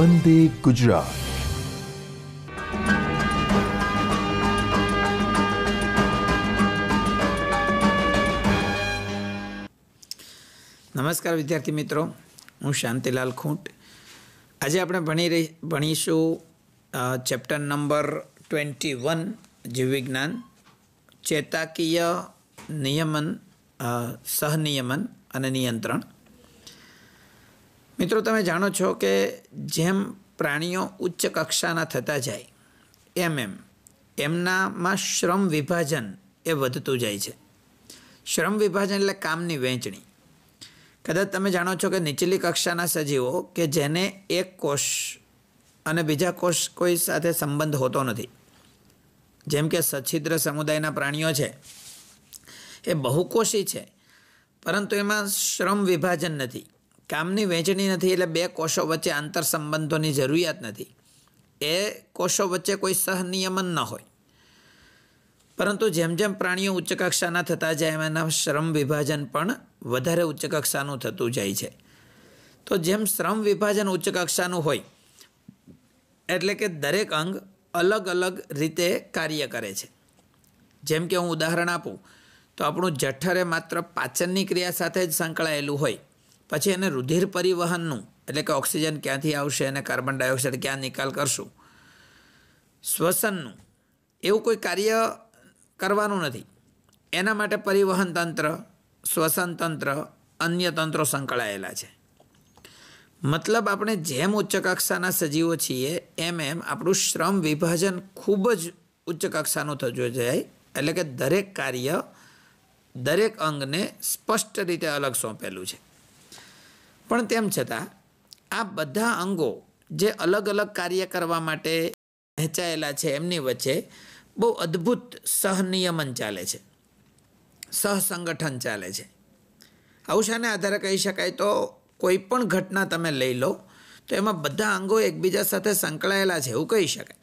वंदे गुजरात नमस्कार विद्यार्थी मित्रों मैं शांतिलाल खोट आज આપણે ભણી રહી ભણીશું ચેપ્ટર નંબર 21 જીવવિજ્ઞાન ચેતાકીય નિયમન સહનિયમન અનિયંત્રણ મિત્રો તમે જાણો છો કે જેમ પ્રાણીઓ ઉચ્ચ કક્ષાના થતા જાય એમ એમ એમનામાં શ્રમ વિભાજન એ વધતું જાય છે શ્રમ વિભાજન એટલે કામની વહેંચણી કદાચ તમે જાણો છો કે નીચલી કક્ષાના સજીવો કે જેને એક કોષ અને બીજા કોષ કોઈ સાથે સંબંધ હોતો નથી જેમ કે સછિદ્ર સમુદાયના પ્રાણીઓ છે એ બહુકોષી છે પરંતુ એમાં શ્રમ વિભાજન નથી કામની વહેંચણી નથી એટલે બે કોષો વચ્ચે આંતર સંબંધોની જરૂરિયાત નથી એ કોષો વચ્ચે કોઈ સહનિયમન ન હોય પરંતુ જેમ જેમ પ્રાણીઓ ઉચ્ચ કક્ષાના થતા જાય એમ એના શ્રમ વિભાજન પણ વધારે ઉચ્ચ કક્ષાનું થતું જાય છે તો જેમ શ્રમ વિભાજન ઉચ્ચ કક્ષાનું હોય એટલે કે દરેક અંગ અલગ અલગ રીતે કાર્ય કરે છે જેમ કે હું ઉદાહરણ આપું તો આપણું જઠર એ માત્ર પાચનની ક્રિયા સાથે જ સંકળાયેલું હોય પછી એને રુધિર પરિવહનનું એટલે કે ઓક્સિજન ક્યાંથી આવશે અને કાર્બન ડાયોક્સાઇડ ક્યાં નિકાલ કરશું શ્વસનનું એવું કોઈ કાર્ય કરવાનું નથી એના માટે પરિવહન તંત્ર શ્વસન તંત્ર અન્ય તંત્રો સંકળાયેલા છે મતલબ આપણે જેમ ઉચ્ચ કક્ષાના સજીવો છીએ એમ એમ આપણું શ્રમ વિભાજન ખૂબ જ ઉચ્ચ કક્ષાનું થતું જાય એટલે કે દરેક કાર્ય દરેક અંગને સ્પષ્ટ રીતે અલગ સોંપેલું છે પણ તેમ છતાં આ બધા અંગો જે અલગ અલગ કાર્ય કરવા માટે વહેંચાયેલા છે એમની વચ્ચે બહુ અદ્ભુત સહનિયમન ચાલે છે સહસંગઠન ચાલે છે આવું આધારે કહી શકાય તો કોઈ પણ ઘટના તમે લઈ લો તો એમાં બધા અંગો એકબીજા સાથે સંકળાયેલા છે એવું કહી શકાય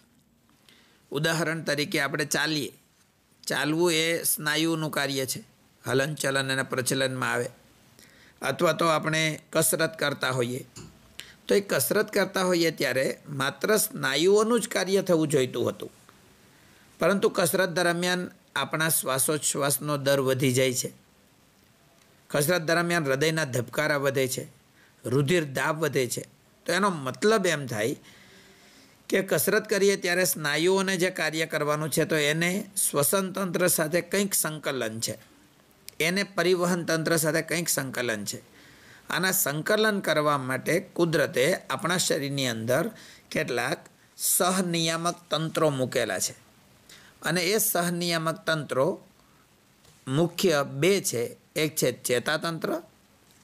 ઉદાહરણ તરીકે આપણે ચાલીએ ચાલવું એ સ્નાયુનું કાર્ય છે હલનચલન અને પ્રચલનમાં આવે અથવા તો આપણે કસરત કરતા હોઈએ તો એ કસરત કરતા હોઈએ ત્યારે માત્ર સ્નાયુઓનું જ કાર્ય થવું જોઈતું હતું પરંતુ કસરત દરમિયાન આપણા શ્વાસોચ્છ્વાસનો દર વધી જાય છે કસરત દરમિયાન હૃદયના ધબકારા વધે છે રુધિર દાબ વધે છે તો એનો મતલબ એમ થાય કે કસરત કરીએ ત્યારે સ્નાયુઓને જે કાર્ય કરવાનું છે તો એને શ્વસનતંત્ર સાથે કંઈક સંકલન છે એને પરિવહન તંત્ર સાથે કંઈક સંકલન છે આના સંકલન કરવા માટે કુદરતે આપણા શરીરની અંદર કેટલાક સહનિયામક તંત્રો મૂકેલા છે અને એ સહનિયામક તંત્રો મુખ્ય બે છે એક છે ચેતાતંત્ર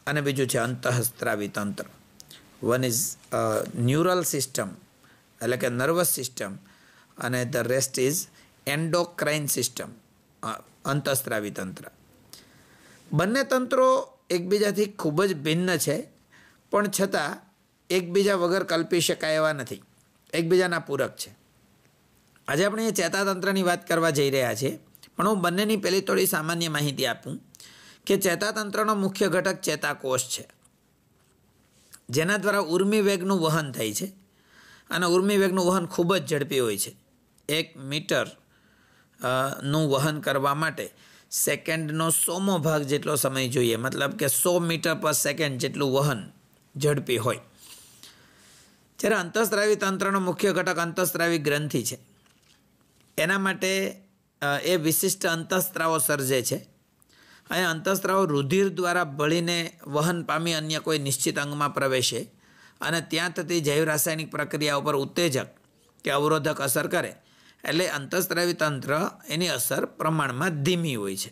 અને બીજું છે અંતઃસ્ત્રાવી તંત્ર વન ઇઝ ન્યુરલ સિસ્ટમ એટલે કે નર્વસ સિસ્ટમ અને the rest is endocrine system અંતઃસ્ત્રાવી તંત્ર બંને તંત્રો એકબીજાથી ખૂબ જ ભિન્ન છે પણ છતાં એકબીજા વગર કલ્પી શકાય એવા નથી એકબીજાના પૂરક છે આજે આપણે એ ચેતાતંત્રની વાત કરવા જઈ રહ્યા છીએ પણ હું બંનેની પહેલી થોડી સામાન્ય માહિતી આપું કે ચેતાતંત્રનો મુખ્ય ઘટક ચેતાકોષ છે જેના દ્વારા ઉર્મી વેગનું વહન થાય છે અને ઉર્મી વેગનું વહન ખૂબ જ ઝડપી હોય છે એક મીટર નું વહન કરવા માટે સેકન્ડનો સોમો ભાગ જેટલો સમય જોઈએ મતલબ કે સો મીટર પર સેકન્ડ જેટલું વહન ઝડપી હોય જ્યારે અંતઃસ્ત્રાવી તંત્રનો મુખ્ય ઘટક અંતઃસ્ત્રાવી ગ્રંથિ છે એના માટે એ વિશિષ્ટ અંતઃસ્ત્રાવો સર્જે છે અને અંતઃસ્ત્રાવો રુધિર દ્વારા ભળીને વહન પામી અન્ય કોઈ નિશ્ચિત અંગમાં પ્રવેશે અને ત્યાં થતી જૈવ રાસાયણિક પ્રક્રિયા ઉપર ઉત્તેજક કે અવરોધક અસર કરે એટલે અંતઃસ્ત્રાવી તંત્ર એની અસર પ્રમાણમાં ધીમી હોય છે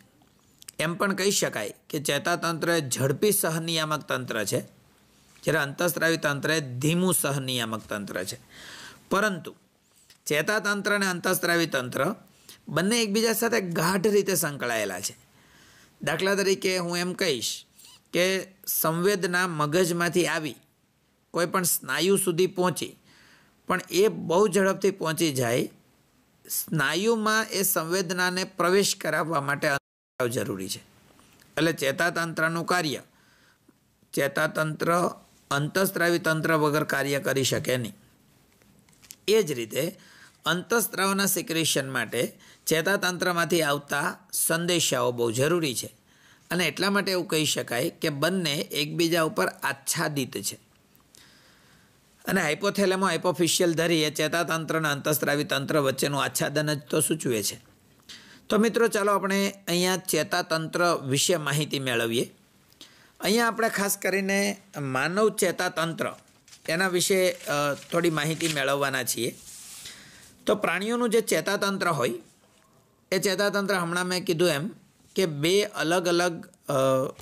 એમ પણ કહી શકાય કે ચેતાતંત્ર ઝડપી સહનિયામક તંત્ર છે જ્યારે અંતઃસ્ત્રાવી તંત્ર એ ધીમું સહનિયામક તંત્ર છે પરંતુ ચેતાતંત્ર અને અંતઃસ્ત્રાવી તંત્ર બંને એકબીજા સાથે ગાઢ રીતે સંકળાયેલા છે દાખલા તરીકે હું એમ કહીશ કે સંવેદના મગજમાંથી આવી કોઈ પણ સ્નાયુ સુધી પહોંચી પણ એ બહુ ઝડપથી પહોંચી જાય સ્નાયુમાં એ સંવેદનાને પ્રવેશ કરાવવા માટે જરૂરી છે એટલે ચેતાતંત્રનું કાર્ય ચેતાતંત્ર અંતઃસ્ત્રાવી તંત્ર વગર કાર્ય કરી શકે નહીં એ જ રીતે અંતઃસ્ત્રાવના સિક્રેશન માટે ચેતાતંત્રમાંથી આવતા સંદેશાઓ બહુ જરૂરી છે અને એટલા માટે એવું કહી શકાય કે બંને એકબીજા ઉપર આચ્છાદિત છે અને હાઇપોથેલેમો હાઇપોફિશિયલ ધરી એ ચેતાતંત્ર અંતસ્ત્રાવી તંત્ર વચ્ચેનું આચ્છાદન જ તો સૂચવે છે તો મિત્રો ચાલો આપણે અહીંયા ચેતાતંત્ર વિશે માહિતી મેળવીએ અહીંયા આપણે ખાસ કરીને માનવ ચેતાતંત્ર એના વિશે થોડી માહિતી મેળવવાના છીએ તો પ્રાણીઓનું જે ચેતાતંત્ર હોય એ ચેતાતંત્ર હમણાં મેં કીધું એમ કે બે અલગ અલગ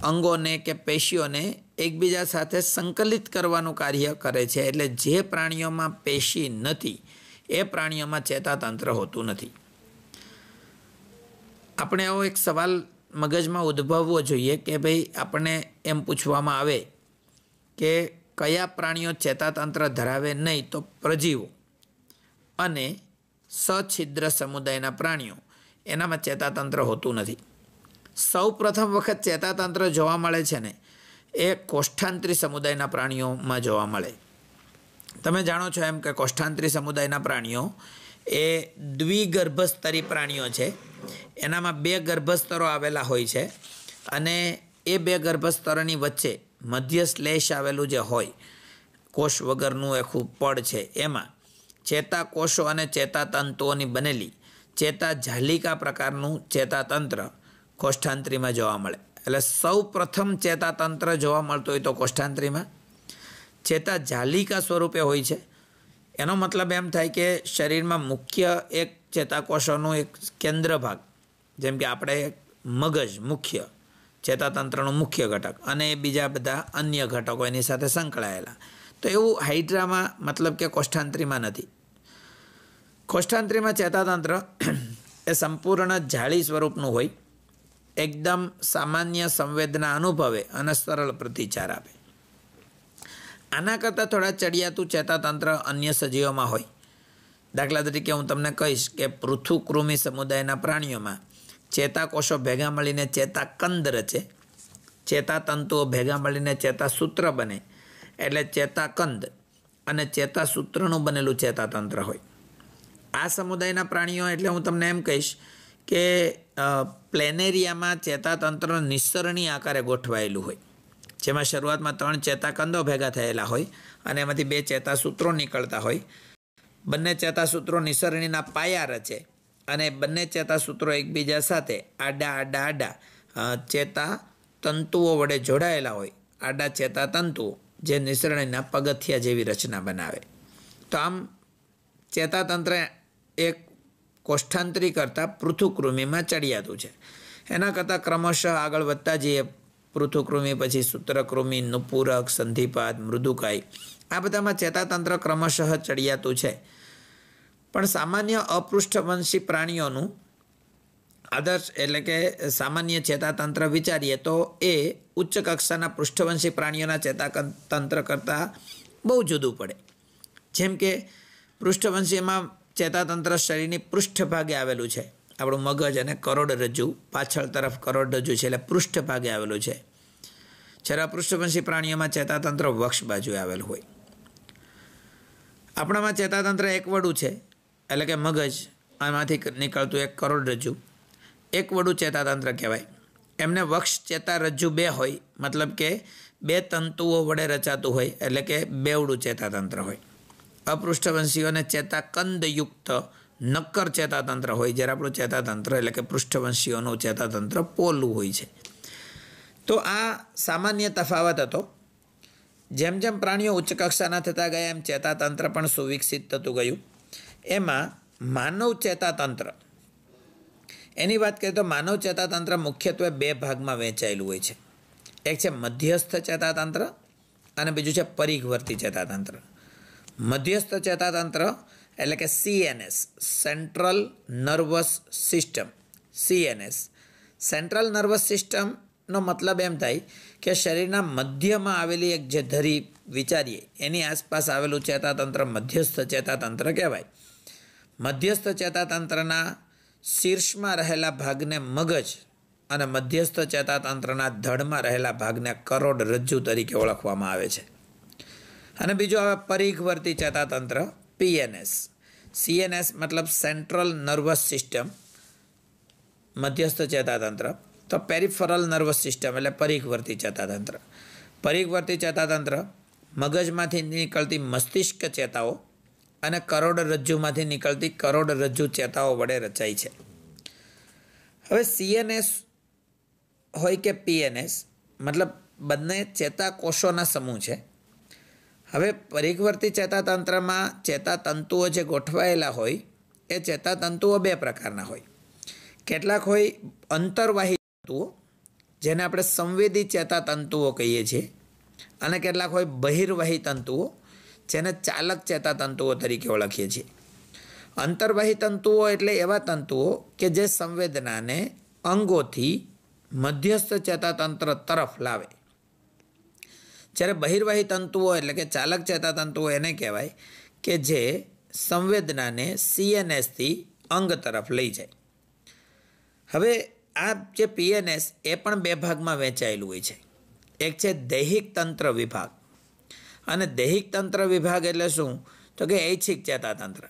અંગોને કે પેશીઓને એકબીજા સાથે સંકલિત કરવાનું કાર્ય કરે છે એટલે જે પ્રાણીઓમાં પેશી નથી એ પ્રાણીઓમાં ચેતાતંત્ર હોતું નથી આપણે આવો એક સવાલ મગજમાં ઉદ્ભવવો જોઈએ કે ભાઈ આપણને એમ પૂછવામાં આવે કે કયા પ્રાણીઓ ચેતાતંત્ર ધરાવે નહીં તો પ્રજીવો અને સછિદ્ર સમુદાયના પ્રાણીઓ એનામાં ચેતાતંત્ર હોતું નથી સૌ પ્રથમ વખત ચેતાતંત્ર જોવા મળે છે ને એ કોષ્ઠાંત્રી સમુદાયના પ્રાણીઓમાં જોવા મળે તમે જાણો છો એમ કે કોષ્ઠાંત્રી સમુદાયના પ્રાણીઓ એ દ્વિગર્ભસ્તરી પ્રાણીઓ છે એનામાં બે ગર્ભસ્તરો આવેલા હોય છે અને એ બે ગર્ભસ્તરોની વચ્ચે મધ્ય શ્લેષ આવેલું જે હોય કોષ વગરનું આખું પડ છે એમાં ચેતા કોષો અને ચેતાતંતુઓની બનેલી ચેતા જાલિકા પ્રકારનું ચેતાતંત્ર કોષ્ઠાંત્રીમાં જોવા મળે એટલે સૌ પ્રથમ ચેતાતંત્ર જોવા મળતું હોય તો કોષ્ઠાંત્રીમાં ચેતા જાલિકા સ્વરૂપે હોય છે એનો મતલબ એમ થાય કે શરીરમાં મુખ્ય એક ચેતાકોષોનું એક કેન્દ્ર ભાગ જેમ કે આપણે મગજ મુખ્ય ચેતાતંત્રનું મુખ્ય ઘટક અને બીજા બધા અન્ય ઘટકો એની સાથે સંકળાયેલા તો એવું હાઇડ્રામાં મતલબ કે કોષ્ઠાંત્રીમાં નથી કોષ્ઠાંત્રીમાં ચેતાતંત્ર એ સંપૂર્ણ જાળી સ્વરૂપનું હોય એકદમ સામાન્ય સંવેદના અનુભવે અને સરળ પ્રતિચાર આપે આના કરતાં થોડા ચડિયાતું ચેતાતંત્ર અન્ય સજીવોમાં હોય દાખલા તરીકે હું તમને કહીશ કે પૃથુકૃમિ સમુદાયના પ્રાણીઓમાં ચેતાકોષો ભેગા મળીને ચેતા કંદ રચે ચેતાતંતુઓ ભેગા મળીને ચેતાસૂત્ર બને એટલે ચેતાકંદ અને ચેતાસૂત્રનું બનેલું ચેતાતંત્ર હોય આ સમુદાયના પ્રાણીઓ એટલે હું તમને એમ કહીશ કે પ્લેનેરિયામાં ચેતાતંત્ર નિસરણી આકારે ગોઠવાયેલું હોય જેમાં શરૂઆતમાં ત્રણ ચેતાકંદો ભેગા થયેલા હોય અને એમાંથી બે ચેતાસૂત્રો નીકળતા હોય બંને ચેતાસૂત્રો નિસરણીના પાયા રચે અને બંને ચેતાસૂત્રો એકબીજા સાથે આડા આડા આડા ચેતા તંતુઓ વડે જોડાયેલા હોય આડા ચેતા તંતુઓ જે નિસરણીના પગથિયા જેવી રચના બનાવે તો આમ ચેતાતંત્ર એક કોષ્ઠાંતરી કરતાં પૃથુકૃમિમાં ચડિયાતું છે એના કરતાં ક્રમશઃ આગળ વધતા જઈએ પૃથુકૃમિ પછી સૂત્રકૃમિ નુપૂરક સંધિપાદ મૃદુકાય આ બધામાં ચેતાતંત્ર ક્રમશઃ ચડિયાતું છે પણ સામાન્ય અપૃષ્ઠવંશી પ્રાણીઓનું આદર્શ એટલે કે સામાન્ય ચેતાતંત્ર વિચારીએ તો એ ઉચ્ચ કક્ષાના પૃષ્ઠવંશી પ્રાણીઓના ચેતાતંત્ર કરતાં બહુ જુદું પડે જેમ કે પૃષ્ઠવંશીમાં ચેતાતંત્ર શરીરની પૃષ્ઠભાગે આવેલું છે આપણું મગજ અને કરોડરજ્જુ પાછળ તરફ કરોડરજ્જુ છે એટલે પૃષ્ઠભાગે આવેલું છે જ્યારે પૃષ્ઠવંશી પ્રાણીઓમાં ચેતાતંત્ર વક્ષ બાજુ આવેલું હોય આપણામાં ચેતાતંત્ર એકવડું છે એટલે કે મગજ આમાંથી નીકળતું એક કરોડરજ્જુ એકવડું ચેતાતંત્ર કહેવાય એમને વક્ષ ચેતારજ્જુ બે હોય મતલબ કે બે તંતુઓ વડે રચાતું હોય એટલે કે બેવડું ચેતાતંત્ર હોય અપૃષ્ઠવંશીઓને ચેતાકંદયુક્ત નક્કર ચેતાતંત્ર હોય જ્યારે આપણું ચેતાતંત્ર એટલે કે પૃષ્ઠવંશીઓનું ચેતાતંત્ર પોલું હોય છે તો આ સામાન્ય તફાવત હતો જેમ જેમ પ્રાણીઓ ઉચ્ચ કક્ષાના થતા ગયા એમ ચેતાતંત્ર પણ સુવિકસિત થતું ગયું એમાં માનવ ચેતાતંત્ર એની વાત કરીએ તો માનવ ચેતાતંત્ર મુખ્યત્વે બે ભાગમાં વહેંચાયેલું હોય છે એક છે મધ્યસ્થ ચેતાતંત્ર અને બીજું છે પરિઘવર્તી ચેતાતંત્ર મધ્યસ્થ ચેતાતંત્ર એટલે કે CNS central nervous system CNS central nervous સિસ્ટમનો મતલબ એમ થાય કે શરીરના મધ્યમાં આવેલી એક જે ધરી વિચારીએ એની આસપાસ આવેલું ચેતાતંત્ર મધ્યસ્થ ચેતાતંત્ર કહેવાય મધ્યસ્થ ચેતાતંત્રના શીર્ષમાં રહેલા ભાગને મગજ અને મધ્યસ્થ ચેતાતંત્રના ધડમાં રહેલા ભાગને કરોડ રજ્જુ તરીકે ઓળખવામાં આવે છે અને બીજો હવે પરિઘવર્તી ચેતાતંત્ર પીએનએસ સીએનએસ મતલબ સેન્ટ્રલ નર્વસ સિસ્ટમ મધ્યસ્થ ચેતાતંત્ર તો પેરિફરલ નર્વસ સિસ્ટમ એટલે પરિઘવર્તી ચેતાતંત્ર પરિઘવર્તી ચેતાતંત્ર મગજમાંથી નીકળતી મસ્તિષ્ક ચેતાઓ અને કરોડરજ્જુમાંથી નીકળતી કરોડરજ્જુ ચેતાઓ વડે રચાય છે હવે સીએનએસ હોય કે પીએનએસ મતલબ બંને ચેતાકોષોના સમૂહ છે હવે પરિવર્તી ચેતાતંત્રમાં ચેતાતંતુઓ જે ગોઠવાયેલા હોય એ ચેતાતંતુઓ બે પ્રકારના હોય કેટલાક હોય અંતરવાહી તંતુઓ જેને આપણે સંવેદી ચેતાતંતુઓ કહીએ છીએ અને કેટલાક હોય બહિર્વાહી તંતુઓ જેને ચાલક ચેતાતંતુઓ તરીકે ઓળખીએ છીએ અંતરવાહી તંતુઓ એટલે એવા તંતુઓ કે જે સંવેદનાને અંગોથી મધ્યસ્થ ચેતાતંત્ર તરફ લાવે જ્યારે બહિર્વાહી તંતુઓ એટલે કે ચાલક ચેતાતંતુઓ એને કહેવાય કે જે સંવેદનાને સીએનએસથી અંગ તરફ લઈ જાય હવે આ જે પીએનએસ એ પણ બે ભાગમાં વહેંચાયેલું હોય છે એક છે દૈહિક તંત્ર વિભાગ અને દૈહિક તંત્ર વિભાગ એટલે શું તો કે ઐચ્છિક ચેતાતંત્ર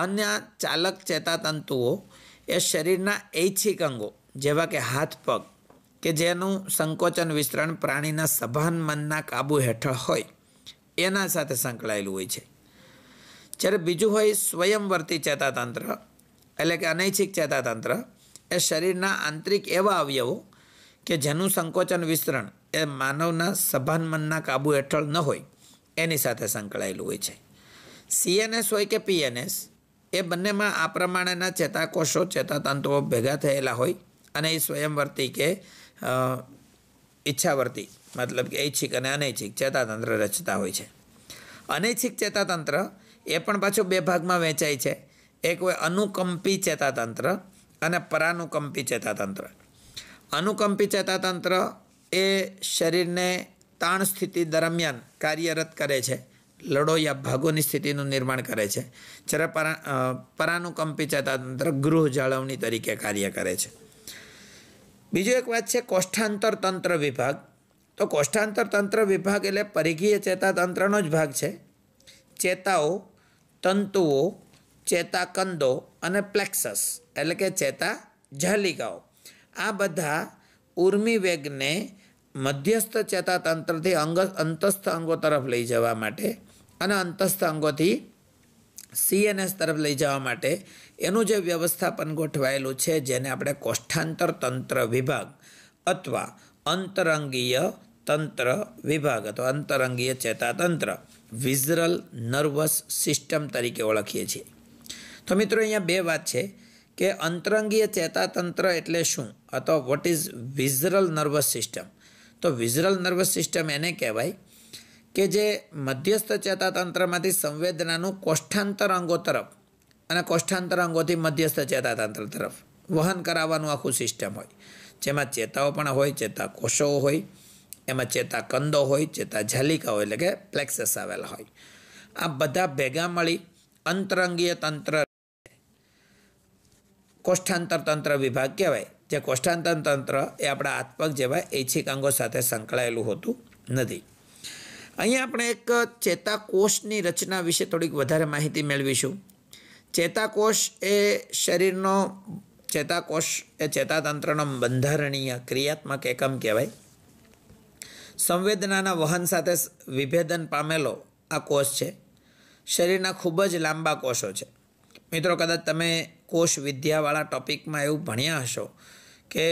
અન્ય ચાલક ચેતાતંતુઓ એ શરીરના ઐચ્છિક અંગો જેવા કે હાથ પગ કે જેનું સંકોચન વિસ્તરણ પ્રાણીના સભાન મનના કાબુ હેઠળ હોય એના સાથે સંકળાયેલું હોય છે જ્યારે બીજું હોય સ્વયંવર્તી ચેતાતંત્ર એટલે કે અનૈચ્છિક ચેતાતંત્ર એ શરીરના આંતરિક એવા અવયવો કે જેનું સંકોચન વિસ્તરણ એ માનવના સભાન મનના કાબુ હેઠળ ન હોય એની સાથે સંકળાયેલું હોય છે સીએનએસ હોય કે પીએનએસ એ બંનેમાં આ પ્રમાણેના ચેતાકોષો ચેતાતંત્રો ભેગા થયેલા હોય અને એ સ્વયંવર્તી કે ઈચ્છાવર્તી મતલબ કે ઐચ્છિક અને અનૈચ્છિક ચેતાતંત્ર રચતા હોય છે અનૈચ્છિક ચેતાતંત્ર એ પણ પાછું બે ભાગમાં વહેંચાય છે એક હોય અનુકંપી ચેતાતંત્ર અને પરાનુકંપી ચેતાતંત્ર અનુકંપી ચેતાતંત્ર એ શરીરને તાણ સ્થિતિ દરમિયાન કાર્યરત કરે છે લડો યા ભાગોની સ્થિતિનું નિર્માણ કરે છે જ્યારે પરા પરાનુકંપી ચેતાતંત્ર ગૃહ જાળવણી તરીકે કાર્ય કરે છે બીજો એક વાત છે કોષ્ઠાંતર તંત્ર વિભાગ તો કોષ્ઠાંતર તંત્ર વિભાગ એટલે પરિઘીય ચેતાતંત્રનો જ ભાગ છે ચેતાઓ તંતુઓ ચેતાકંદો અને પ્લેક્સસ એટલે કે ચેતા જાલિકાઓ આ બધા ઉર્મી વેગને મધ્યસ્થ ચેતાતંત્રથી અંગ અંતસ્થ અંગો તરફ લઈ જવા માટે અને અંતસ્થ અંગોથી સીએનએસ તરફ લઈ જવા માટે એનું જે વ્યવસ્થાપન ગોઠવાયેલું છે જેને આપણે કોષ્ઠાંતર તંત્ર વિભાગ અથવા અંતરંગીય તંત્ર વિભાગ અથવા અંતરંગીય ચેતાતંત્ર વિઝરલ નર્વસ સિસ્ટમ તરીકે ઓળખીએ છીએ તો મિત્રો અહીંયા બે વાત છે કે અંતરંગીય ચેતાતંત્ર એટલે શું અથવા what is visceral nervous system તો વિઝરલ નર્વસ સિસ્ટમ એને કહેવાય કે જે મધ્યસ્થ ચેતાતંત્રમાંથી સંવેદનાનું કોષ્ઠાંતર અંગો તરફ અને કોષ્ઠાંતર અંગોથી મધ્યસ્થ ચેતાતંત્ર તરફ વહન કરાવવાનું આખું સિસ્ટમ હોય જેમાં ચેતાઓ પણ હોય ચેતા કોષો હોય એમાં ચેતા કંદો હોય ચેતા ઝાલિકા હોય એટલે કે પ્લેક્સસ આવેલા હોય આ બધા ભેગા મળી અંતરંગીય તંત્ર કોષ્ઠાંતર તંત્ર વિભાગ કહેવાય જે કોષ્ઠાંતર તંત્ર એ આપણા આત્મક જેવા ઐચ્છિક અંગો સાથે સંકળાયેલું હોતું નથી અહીંયા આપણે એક ચેતાકોષની રચના વિશે થોડીક વધારે માહિતી મેળવીશું ચેતાકોષ એ શરીરનો ચેતાકોષ એ ચેતાતંત્રનો બંધારણીય ક્રિયાત્મક એકમ કહેવાય સંવેદનાના વહન સાથે વિભેદન પામેલો આ કોષ છે શરીરના ખૂબ જ લાંબા કોષો છે મિત્રો કદાચ તમે કોષ વિદ્યાવાળા ટોપિકમાં એવું ભણ્યા હશો કે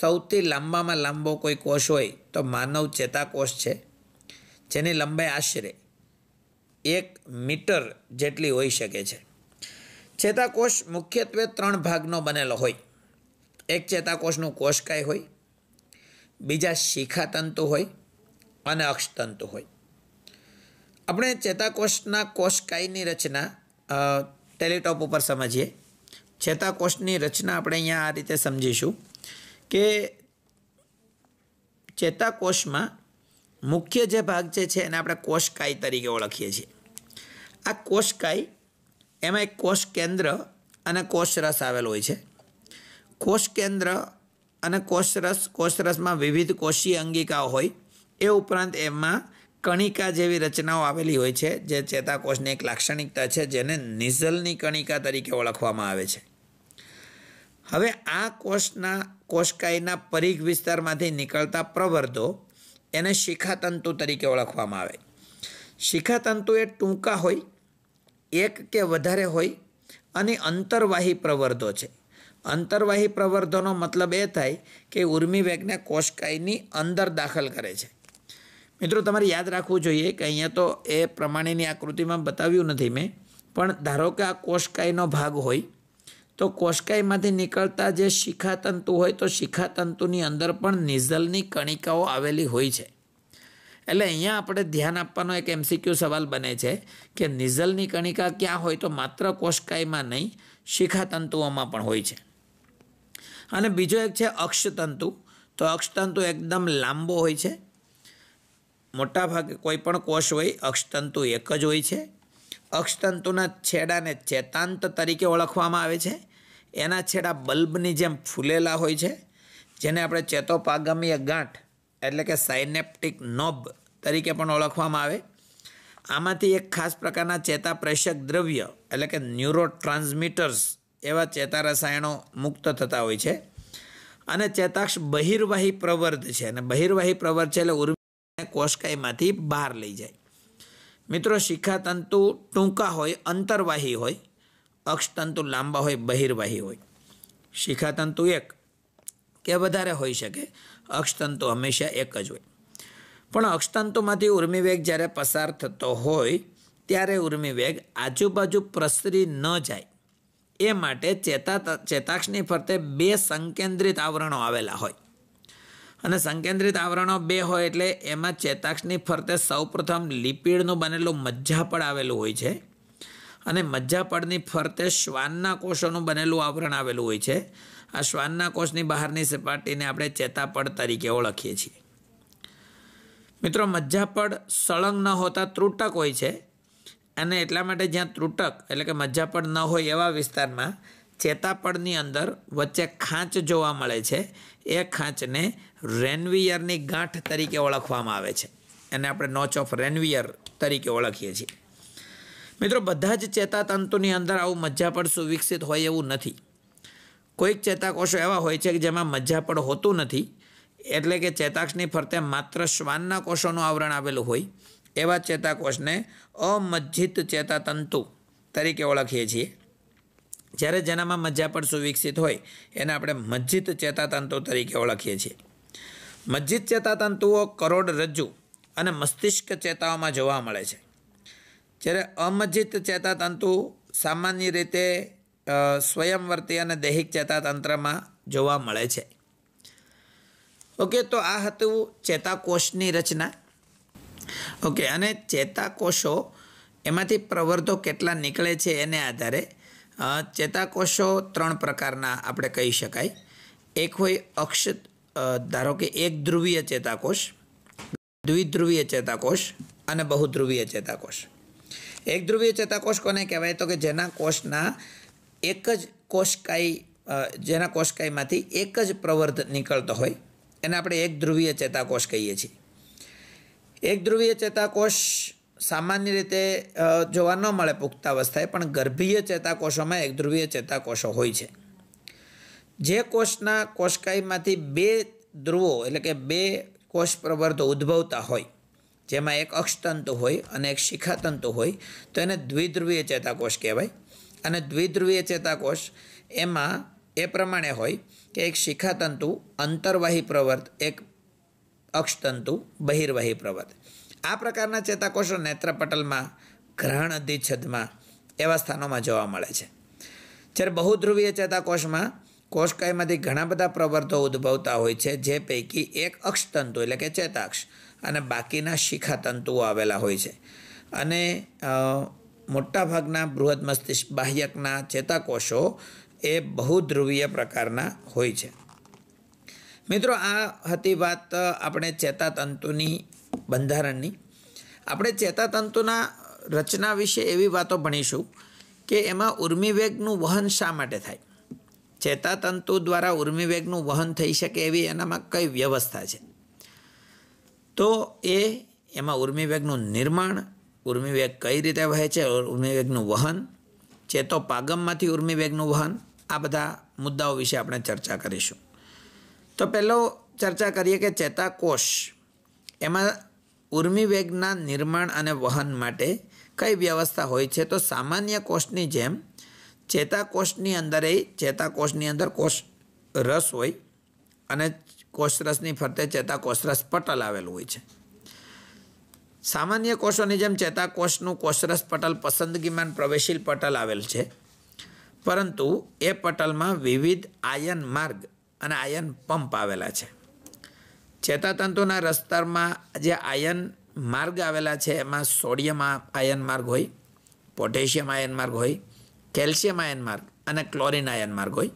સૌથી લાંબામાં લાંબો કોઈ કોષ હોય તો માનવ ચેતાકોષ છે જેની લંબાઈ આશરે એક મીટર જેટલી હોઈ શકે છે ચેતાકોષ મુખ્યત્વે ત્રણ ભાગનો બનેલો હોય એક ચેતાકોષનું કોષકાય હોય બીજા શિખાતંતુ હોય અને અક્ષતંતુ હોય આપણે ચેતાકોષના કોષકાયની રચના ટેલિટોપ ઉપર સમજીએ ચેતાકોષની રચના આપણે અહીંયા આ રીતે સમજીશું કે ચેતાકોષમાં મુખ્ય જે ભાગ જે છે એને આપણે કોષકાય તરીકે ઓળખીએ છીએ આ કોષકાય એમાં એક કોષ કેન્દ્ર અને કોષરસ આવેલ હોય છે કોષ કેન્દ્ર અને કોષરસ કોષરસમાં વિવિધ કોષીય અંગિકાઓ હોય એ ઉપરાંત એમાં કણિકા જેવી રચનાઓ આવેલી હોય છે જે ચેતાકોષની એક લાક્ષણિકતા છે જેને નિઝલની કણિકા તરીકે ઓળખવામાં આવે છે હવે આ કોષના કોષકાયના પરિઘ વિસ્તારમાંથી નીકળતા પ્રવર્તો એને શિખાતંતુ તરીકે ઓળખવામાં આવે શિખાતંતુ એ ટૂંકા હોય એક કે વધારે હોય અને અંતરવાહી પ્રવર્ધો છે અંતરવાહી પ્રવર્ધોનો મતલબ એ થાય કે ઉર્મી વેગને કોષકાયની અંદર દાખલ કરે છે મિત્રો તમારે યાદ રાખવું જોઈએ કે અહીંયા તો એ પ્રમાણેની આકૃતિમાં બતાવ્યું નથી મેં પણ ધારો કે આ કોષકાયનો ભાગ હોય તો કોષકાયમાંથી નીકળતા જે શિખાતંતુ હોય તો શિખાતંતુની અંદર પણ નિઝલની કણિકાઓ આવેલી હોય છે એટલે અહીંયા આપણે ધ્યાન આપવાનો એક એમસીક્યુ સવાલ બને છે કે નિઝલની કણિકા ક્યાં હોય તો માત્ર કોષકાયમાં નહીં શિખાતંતુઓમાં પણ હોય છે અને બીજો એક છે અક્ષતંતુ તો અક્ષતંતુ એકદમ લાંબો હોય છે મોટાભાગે કોઈ પણ કોષ હોય અક્ષતંતુ એક જ હોય છે અક્ષતંતુના છેડાને ચેતાંત તરીકે ઓળખવામાં આવે છે એના છેડા બલ્બની જેમ ફૂલેલા હોય છે જેને આપણે ચેતોપાગમીય ગાંઠ એટલે કે સાઇનેપ્ટિક નોબ તરીકે પણ ઓળખવામાં આવે આમાંથી એક ખાસ પ્રકારના ચેતાપ્રેષક દ્રવ્ય એટલે કે ન્યુરો ટ્રાન્સમીટર્સ એવા ચેતા રસાયણો મુક્ત થતા હોય છે અને ચેતાક્ષ બહિર્વાહી પ્રવર્ધ છે અને બહિર્વાહી પ્રવર્ધ છે એટલે ઉર્મી કોષકાયમાંથી બહાર લઈ જાય મિત્રો શિખાતંતુ ટૂંકા હોય અંતરવાહી હોય અક્ષતંતુ લાંબા હોય બહિર્વાહી હોય શિખાતંતુ એક કે વધારે હોઈ શકે અક્ષતંતુ હંમેશા એક જ હોય પણ અક્ષતંતુમાંથી ઉર્મિવેગ જ્યારે પસાર થતો હોય ત્યારે ઉર્મિવેગ આજુબાજુ પ્રસરી ન જાય એ માટે ચેતા ચેતાક્ષની ફરતે બે સંકેન્દ્રિત આવરણો આવેલા હોય અને સંકેન્દ્રિત આવરણો બે હોય એટલે એમાં ચેતાક્ષની ફરતે સૌપ્રથમ લિપિડનું બનેલું મજ્જાપડ આવેલું હોય છે અને મજ્જાપડની ફરતે શ્વાનના કોષોનું બનેલું આવરણ આવેલું હોય છે આ શ્વાનના કોષની બહારની સપાટીને આપણે ચેતાપડ તરીકે ઓળખીએ છીએ મિત્રો મજ્જાપડ સળંગ ન હોતા ત્રુટક હોય છે અને એટલા માટે જ્યાં ત્રુટક એટલે કે મજ્જાપડ ન હોય એવા વિસ્તારમાં ચેતાપળની અંદર વચ્ચે ખાંચ જોવા મળે છે એ ખાંચને રેનવિયરની ગાંઠ તરીકે ઓળખવામાં આવે છે એને આપણે નોચ ઓફ રેનવિયર તરીકે ઓળખીએ છીએ મિત્રો બધા જ ચેતાતંતુની અંદર આવું મજ્જાપળ સુવિકસિત હોય એવું નથી કોઈક ચેતાકોષો એવા હોય છે કે જેમાં મજ્જાપડ હોતું નથી એટલે કે ચેતાક્ષની ફરતે માત્ર શ્વાનના કોષોનું આવરણ આવેલું હોય એવા ચેતાકોષને અમજ્જિત ચેતાતંતુ તરીકે ઓળખીએ છીએ જ્યારે જેનામાં મજ્જા પર સુવિકસિત હોય એને આપણે મજ્જિત ચેતાતંતુ તરીકે ઓળખીએ છીએ મજ્જિત ચેતાતંતુઓ રજ્જુ અને મસ્તિષ્ક ચેતાઓમાં જોવા મળે છે જ્યારે અમજ્જિત ચેતાતંતુ સામાન્ય રીતે સ્વયંવર્તી અને દૈહિક ચેતાતંત્રમાં જોવા મળે છે ઓકે તો આ હતું ચેતાકોષની રચના ઓકે અને ચેતાકોષો એમાંથી પ્રવર્ધો કેટલા નીકળે છે એને આધારે ચેતાકોષો ત્રણ પ્રકારના આપણે કહી શકાય એક હોય અક્ષ ધારો કે એક ધ્રુવીય ચેતાકોષ દ્વિધ્રુવીય ચેતાકોષ અને બહુધ્રુવીય ચેતાકોષ એક ધ્રુવીય ચેતાકોષ કોને કહેવાય તો કે જેના કોષના એક જ કોષકાઈ જેના કોષકાઈમાંથી એક જ પ્રવર્ધ નીકળતો હોય એને આપણે એક ધ્રુવીય ચેતાકોષ કહીએ છીએ એક ધ્રુવીય ચેતાકોષ સામાન્ય રીતે જોવા ન મળે પુખ્તાવસ્થાએ પણ ગર્ભીય ચેતાકોષોમાં એકધ્રુવીય ચેતાકોષો હોય છે જે કોષના કોષકાઈમાંથી બે ધ્રુવો એટલે કે બે કોષ પ્રવર્ધો ઉદ્ભવતા હોય જેમાં એક અક્ષતંતુ હોય અને એક શિખાતંતુ હોય તો એને દ્વિધ્રુવીય ચેતાકોષ કહેવાય અને દ્વિધ્રુવીય ચેતાકોષ એમાં એ પ્રમાણે હોય કે એક શિખાતંતુ અંતર્વાહી પ્રવર્ત એક અક્ષતંતુ બહિર્વાહી પ્રવર્ત આ પ્રકારના ચેતાકોષો નેત્રપટલમાં ગ્રહણ અધિછદમાં એવા સ્થાનોમાં જોવા મળે છે જ્યારે બહુધ્રુવીય ચેતાકોષમાં કોષકાયમાંથી ઘણા બધા પ્રવર્તો ઉદ્ભવતા હોય છે જે પૈકી એક અક્ષતંતુ એટલે કે ચેતાક્ષ અને બાકીના શિખાતંતુઓ આવેલા હોય છે અને મોટાભાગના બૃહદ મસ્તિષ્ક બાહ્યકના ચેતાકોષો એ બહુધ્રુવીય પ્રકારના હોય છે મિત્રો આ હતી વાત આપણે ચેતાતંતુની બંધારણની આપણે ચેતાતંતુના રચના વિશે એવી વાતો ભણીશું કે એમાં ઉર્મિવેગનું વહન શા માટે થાય ચેતાતંતુ દ્વારા ઉર્મિવેગનું વહન થઈ શકે એવી એનામાં કઈ વ્યવસ્થા છે તો એ એમાં ઉર્મિવેગનું નિર્માણ ઉર્મિવેગ કઈ રીતે વહે છે ઉર્મિવેગનું વહન ચેતો પાગમમાંથી ઉર્મિવેગનું વહન આ બધા મુદ્દાઓ વિશે આપણે ચર્ચા કરીશું તો પહેલો ચર્ચા કરીએ કે ચેતાકોષ એમાં ઉર્મિવેગના નિર્માણ અને વહન માટે કઈ વ્યવસ્થા હોય છે તો સામાન્ય કોષની જેમ ચેતાકોષની અંદર એ ચેતાકોષની અંદર કોષ રસ હોય અને કોષરસની ફરતે ચેતાકોષરસ પટલ આવેલું હોય છે સામાન્ય કોષોની જેમ ચેતાકોષનું કોષરસ પટલ પસંદગીમાં પ્રવેશીલ પટલ આવેલ છે પરંતુ એ પટલમાં વિવિધ આયન માર્ગ અને આયન પંપ આવેલા છે ચેતાતંતુના રસ્તરમાં જે આયન માર્ગ આવેલા છે એમાં સોડિયમ આયન માર્ગ હોય પોટેશિયમ આયન માર્ગ હોય કેલ્શિયમ આયન માર્ગ અને ક્લોરિન આયન માર્ગ હોય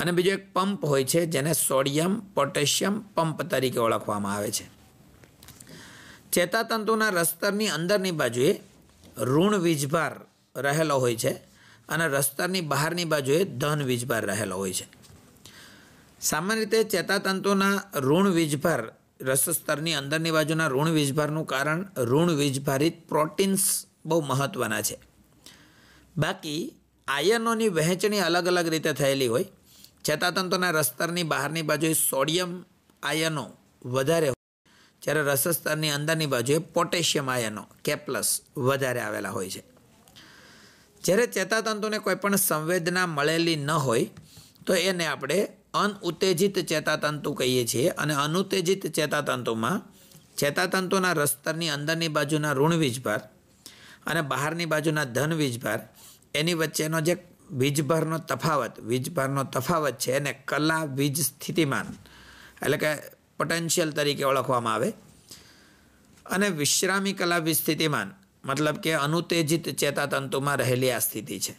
અને બીજો એક પંપ હોય છે જેને સોડિયમ પોટેશિયમ પંપ તરીકે ઓળખવામાં આવે છે ચેતાતંતુના રસ્તરની અંદરની બાજુએ ઋણ વીજભાર રહેલો હોય છે અને રસ્તરની બહારની બાજુએ ધન વીજભાર રહેલો હોય છે સામાન્ય રીતે ચેતાતંતુના ઋણ વીજભાર રસસ્તરની અંદરની બાજુના ઋણ વીજભારનું કારણ ઋણ વીજભારિત પ્રોટીન્સ બહુ મહત્ત્વના છે બાકી આયનોની વહેંચણી અલગ અલગ રીતે થયેલી હોય ચેતાતંતુના રસસ્તરની બહારની બાજુએ સોડિયમ આયનો વધારે હોય જ્યારે રસસ્તરની અંદરની બાજુએ પોટેશિયમ આયનો કેપ્લસ વધારે આવેલા હોય છે જ્યારે ચેતાતંતુને કોઈ પણ સંવેદના મળેલી ન હોય તો એને આપણે અનઉત્તેજિત ચેતાતંતુ કહીએ છીએ અને અનુત્તેજિત ચેતાતંતુમાં ચેતાતંતુના રસ્તરની અંદરની બાજુના ઋણ વીજભાર અને બહારની બાજુના ધન વીજભાર એની વચ્ચેનો જે વીજભારનો તફાવત વીજભારનો તફાવત છે એને કલા વીજ સ્થિતિમાન એટલે કે પોટેન્શિયલ તરીકે ઓળખવામાં આવે અને વિશ્રામી કલા વીજ સ્થિતિમાન મતલબ કે અનુત્તેજિત ચેતાતંતુમાં રહેલી આ સ્થિતિ છે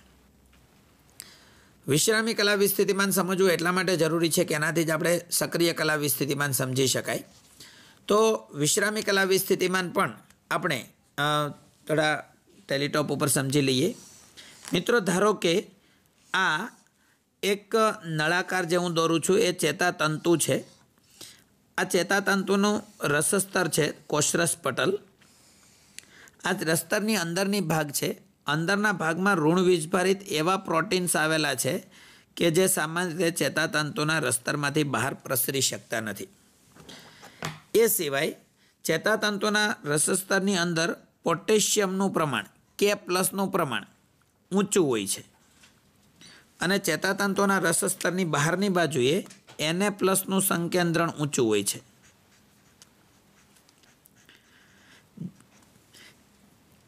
વિશ્રામી કલા વિસ્થિતિમાન સમજવું એટલા માટે જરૂરી છે કે એનાથી જ આપણે સક્રિય કલા વિસ્થિતિમાન સમજી શકાય તો વિશ્રામી કલા વિસ્થિતિમાન પણ આપણે થોડા ટેલિટોપ ઉપર સમજી લઈએ મિત્રો ધારો કે આ એક નળાકાર જે હું દોરું છું એ ચેતાતંતુ છે આ ચેતાતંતુનું રસસ્તર છે કોશરસ પટલ આ રસ્તરની અંદરની ભાગ છે અંદરના ભાગમાં ઋણ વીજભારિત એવા પ્રોટીન્સ આવેલા છે કે જે સામાન્ય રીતે ચેતાતંતુના રસ્તરમાંથી બહાર પ્રસરી શકતા નથી એ સિવાય ચેતાતંતુના રસસ્તરની અંદર પોટેશિયમનું પ્રમાણ કે પ્લસનું પ્રમાણ ઊંચું હોય છે અને ચેતાતંતુના રસસ્તરની બહારની બાજુએ એને પ્લસનું સંકેન્દ્રણ ઊંચું હોય છે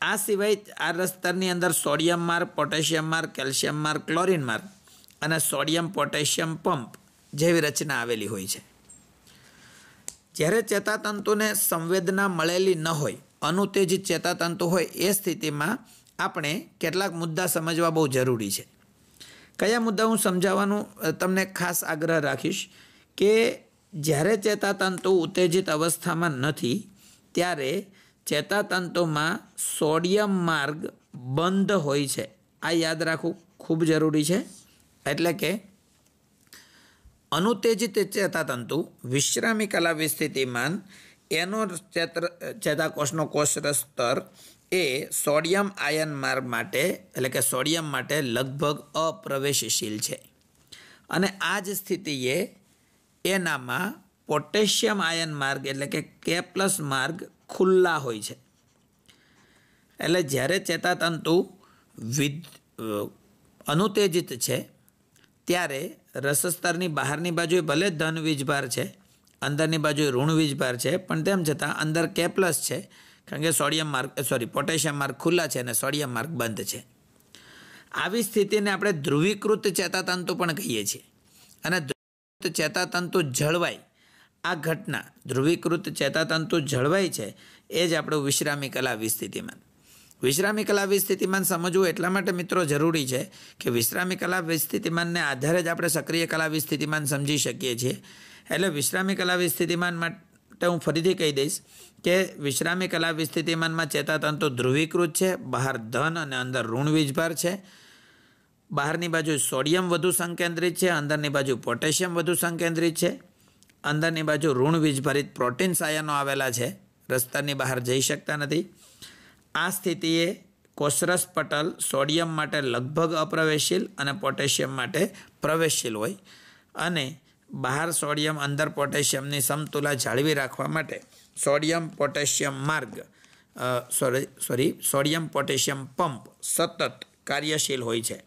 આ સિવાય આ રસ્તરની અંદર સોડિયમ માર્ગ પોટેશિયમ માર્ગ કેલ્શિયમ માર્ગ ક્લોરિન માર્ગ અને સોડિયમ પોટેશિયમ પંપ જેવી રચના આવેલી હોય છે જ્યારે ચેતાતંતુને સંવેદના મળેલી ન હોય અનુત્તેજિત ચેતાતંતુ હોય એ સ્થિતિમાં આપણે કેટલાક મુદ્દા સમજવા બહુ જરૂરી છે કયા મુદ્દા હું સમજાવવાનું તમને ખાસ આગ્રહ રાખીશ કે જ્યારે ચેતાતંતુ ઉત્તેજિત અવસ્થામાં નથી ત્યારે ચેતાતંતુમાં સોડિયમ માર્ગ બંધ હોય છે આ યાદ રાખવું ખૂબ જરૂરી છે એટલે કે અનુત્તેજિત ચેતાતંતુ વિશ્રામી કલા સ્થિતિમાન એનો ચેત્ર ચેતાકોષનો કોષર સ્તર એ સોડિયમ આયન માર્ગ માટે એટલે કે સોડિયમ માટે લગભગ અપ્રવેશશીલ છે અને આ જ સ્થિતિએ એનામાં પોટેશિયમ આયન માર્ગ એટલે કે કે પ્લસ માર્ગ ખુલ્લા હોય છે એટલે જ્યારે ચેતાતંતુ વિદ અનુતેજિત છે ત્યારે રસસ્તરની બહારની બાજુએ ભલે ધન વીજભાર છે અંદરની બાજુએ ઋણ વીજભાર છે પણ તેમ છતાં અંદર કેપ્લસ છે કારણ કે સોડિયમ માર્ક સોરી પોટેશિયમ માર્ક ખુલ્લા છે અને સોડિયમ માર્ક બંધ છે આવી સ્થિતિને આપણે ધ્રુવીકૃત ચેતાતંતુ પણ કહીએ છીએ અને ચેતાતંતુ જળવાય આ ઘટના ધ્રુવીકૃત ચેતાતંતુ જળવાય છે એ જ આપણું વિશ્રામી કલા વિસ્થિતિમાન વિશ્રામી કલા વિસ્થિતિમાન સમજવું એટલા માટે મિત્રો જરૂરી છે કે વિશ્રામી કલા વિસ્થિતિમાનને આધારે જ આપણે સક્રિય કલા વિસ્થિતિમાન સમજી શકીએ છીએ એટલે વિશ્રામી કલા વિસ્થિતિમાન માટે હું ફરીથી કહી દઈશ કે વિશ્રામી કલા વિસ્થિતિમાનમાં ચેતાતંતુ ધ્રુવીકૃત છે બહાર ધન અને અંદર ઋણ વીજભાર છે બહારની બાજુ સોડિયમ વધુ સંકેન્દ્રિત છે અંદરની બાજુ પોટેશિયમ વધુ સંકેન્દ્રિત છે અંદરની બાજુ ઋણ વીજભરિત પ્રોટીન સાયનો આવેલા છે રસ્તાની બહાર જઈ શકતા નથી આ સ્થિતિએ કોસરસ પટલ સોડિયમ માટે લગભગ અપ્રવેશશીલ અને પોટેશિયમ માટે પ્રવેશશીલ હોય અને બહાર સોડિયમ અંદર પોટેશિયમની સમતુલા જાળવી રાખવા માટે સોડિયમ પોટેશિયમ માર્ગ sorry sorry sodium potassium pump સતત કાર્યશીલ હોય છે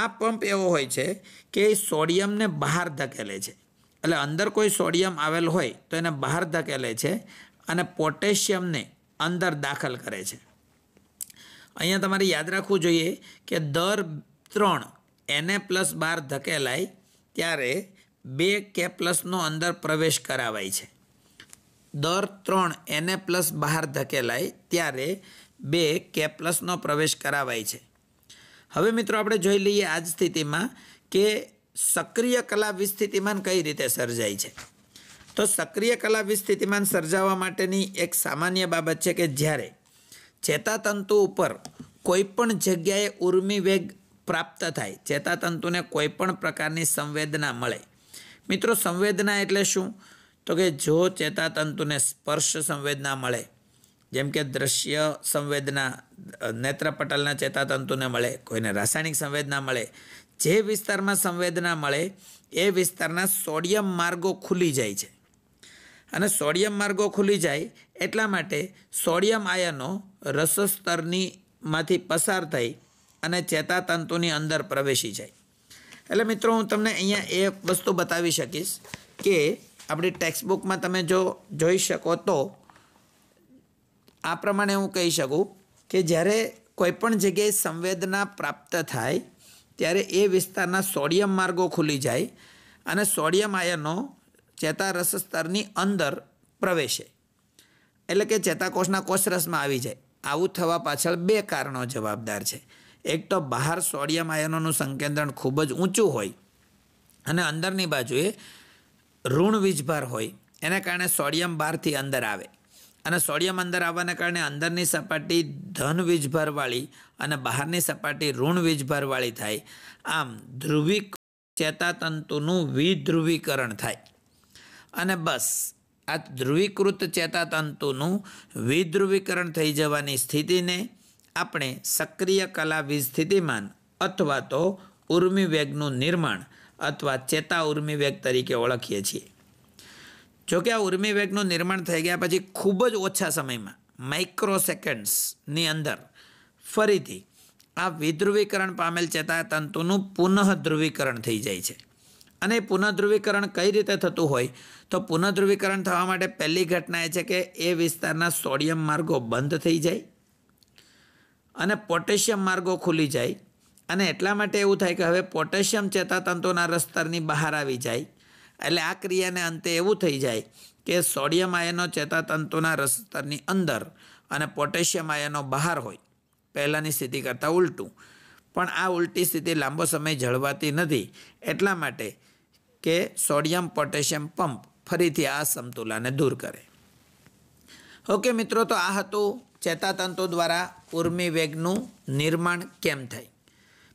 આ પંપ એવો હોય છે કે સોડિયમને બહાર ધકેલે છે એટલે અંદર કોઈ સોડિયમ આવેલ હોય તો એને બહાર ધકેલે છે અને પોટેશિયમને અંદર દાખલ કરે છે અહીંયા તમારે યાદ રાખવું જોઈએ કે દર ત્રણ એને પ્લસ બહાર ધકેલાય ત્યારે બે કે પ્લસનો અંદર પ્રવેશ કરાવાય છે દર ત્રણ એને પ્લસ બહાર ધકેલાય ત્યારે બે કે પ્લસનો પ્રવેશ કરાવાય છે હવે મિત્રો આપણે જોઈ લઈએ આ જ સ્થિતિમાં કે સક્રિય કલા વિસ્થિતિમાન કઈ રીતે સર્જાય છે તો સક્રિય કલા વિસ્થિતિમાન સર્જાવા માટેની એક સામાન્ય બાબત છે કે જ્યારે ચેતાતંતુ ઉપર કોઈપણ જગ્યાએ ઉર્મી વેગ પ્રાપ્ત થાય ચેતાતંતુને કોઈપણ પ્રકારની સંવેદના મળે મિત્રો સંવેદના એટલે શું તો કે જો ચેતાતંતુને સ્પર્શ સંવેદના મળે જેમ કે દ્રશ્ય સંવેદના નેત્રપટલના ચેતાતંતુને મળે કોઈને રાસાયણિક સંવેદના મળે જે વિસ્તારમાં સંવેદના મળે એ વિસ્તારના સોડિયમ માર્ગો ખુલી જાય છે અને સોડિયમ માર્ગો ખુલી જાય એટલા માટે સોડિયમ આયનો રસસ્તરની પસાર થઈ અને ચેતાતંતુની અંદર પ્રવેશી જાય એટલે મિત્રો હું તમને અહીંયા એ વસ્તુ બતાવી શકીશ કે આપણી ટેક્સ્ટબુકમાં તમે જો જોઈ શકો તો આ પ્રમાણે હું કહી શકું કે જ્યારે કોઈપણ જગ્યાએ સંવેદના પ્રાપ્ત થાય ત્યારે એ વિસ્તારના સોડિયમ માર્ગો ખુલી જાય અને સોડિયમ આયનો ચેતારસ સ્તરની અંદર પ્રવેશે એટલે કે ચેતાકોષના કોષરસમાં આવી જાય આવું થવા પાછળ બે કારણો જવાબદાર છે એક તો બહાર સોડિયમ આયનોનું સંકેન્દ્રણ ખૂબ જ ઊંચું હોય અને અંદરની બાજુએ ઋણ વીજભાર હોય એને કારણે સોડિયમ બહારથી અંદર આવે અને સોડિયમ અંદર આવવાના કારણે અંદરની સપાટી ધન વીજભારવાળી અને બહારની સપાટી ઋણ વીજભારવાળી થાય આમ ધ્રુવિક ચેતાતંતુનું વિધ્રુવીકરણ થાય અને બસ આ ધ્રુવીકૃત ચેતાતંતુનું વિધ્રુવીકરણ થઈ જવાની સ્થિતિને આપણે સક્રિય કલા વિસ્થિતિમાન અથવા તો ઉર્મિવેગનું નિર્માણ અથવા ચેતા ઉર્મિવેગ તરીકે ઓળખીએ છીએ જોકે આ ઉર્મી વેગનું નિર્માણ થઈ ગયા પછી ખૂબ જ ઓછા સમયમાં માઇક્રો સેકન્ડ્સની અંદર ફરીથી આ વિધ્રુવીકરણ પામેલ ચેતાતંતુનું પુનઃ ધ્રુવીકરણ થઈ જાય છે અને પુનઃધ્રુવીકરણ કઈ રીતે થતું હોય તો પુનઃધ્રુવીકરણ થવા માટે પહેલી ઘટના એ છે કે એ વિસ્તારના સોડિયમ માર્ગો બંધ થઈ જાય અને પોટેશિયમ માર્ગો ખુલી જાય અને એટલા માટે એવું થાય કે હવે પોટેશિયમ ચેતાતંતુના રસ્તરની બહાર આવી જાય એટલે આ ક્રિયાને અંતે એવું થઈ જાય કે સોડિયમ આયનો ચેતાતંતુના રસતરની અંદર અને પોટેશિયમ આયનો બહાર હોય પહેલાંની સ્થિતિ કરતાં ઉલટું પણ આ ઉલટી સ્થિતિ લાંબો સમય જળવાતી નથી એટલા માટે કે સોડિયમ પોટેશિયમ પંપ ફરીથી આ સમતુલાને દૂર કરે ઓકે મિત્રો તો આ હતું ચેતાતંતુ દ્વારા ઉર્મિ વેગનું નિર્માણ કેમ થાય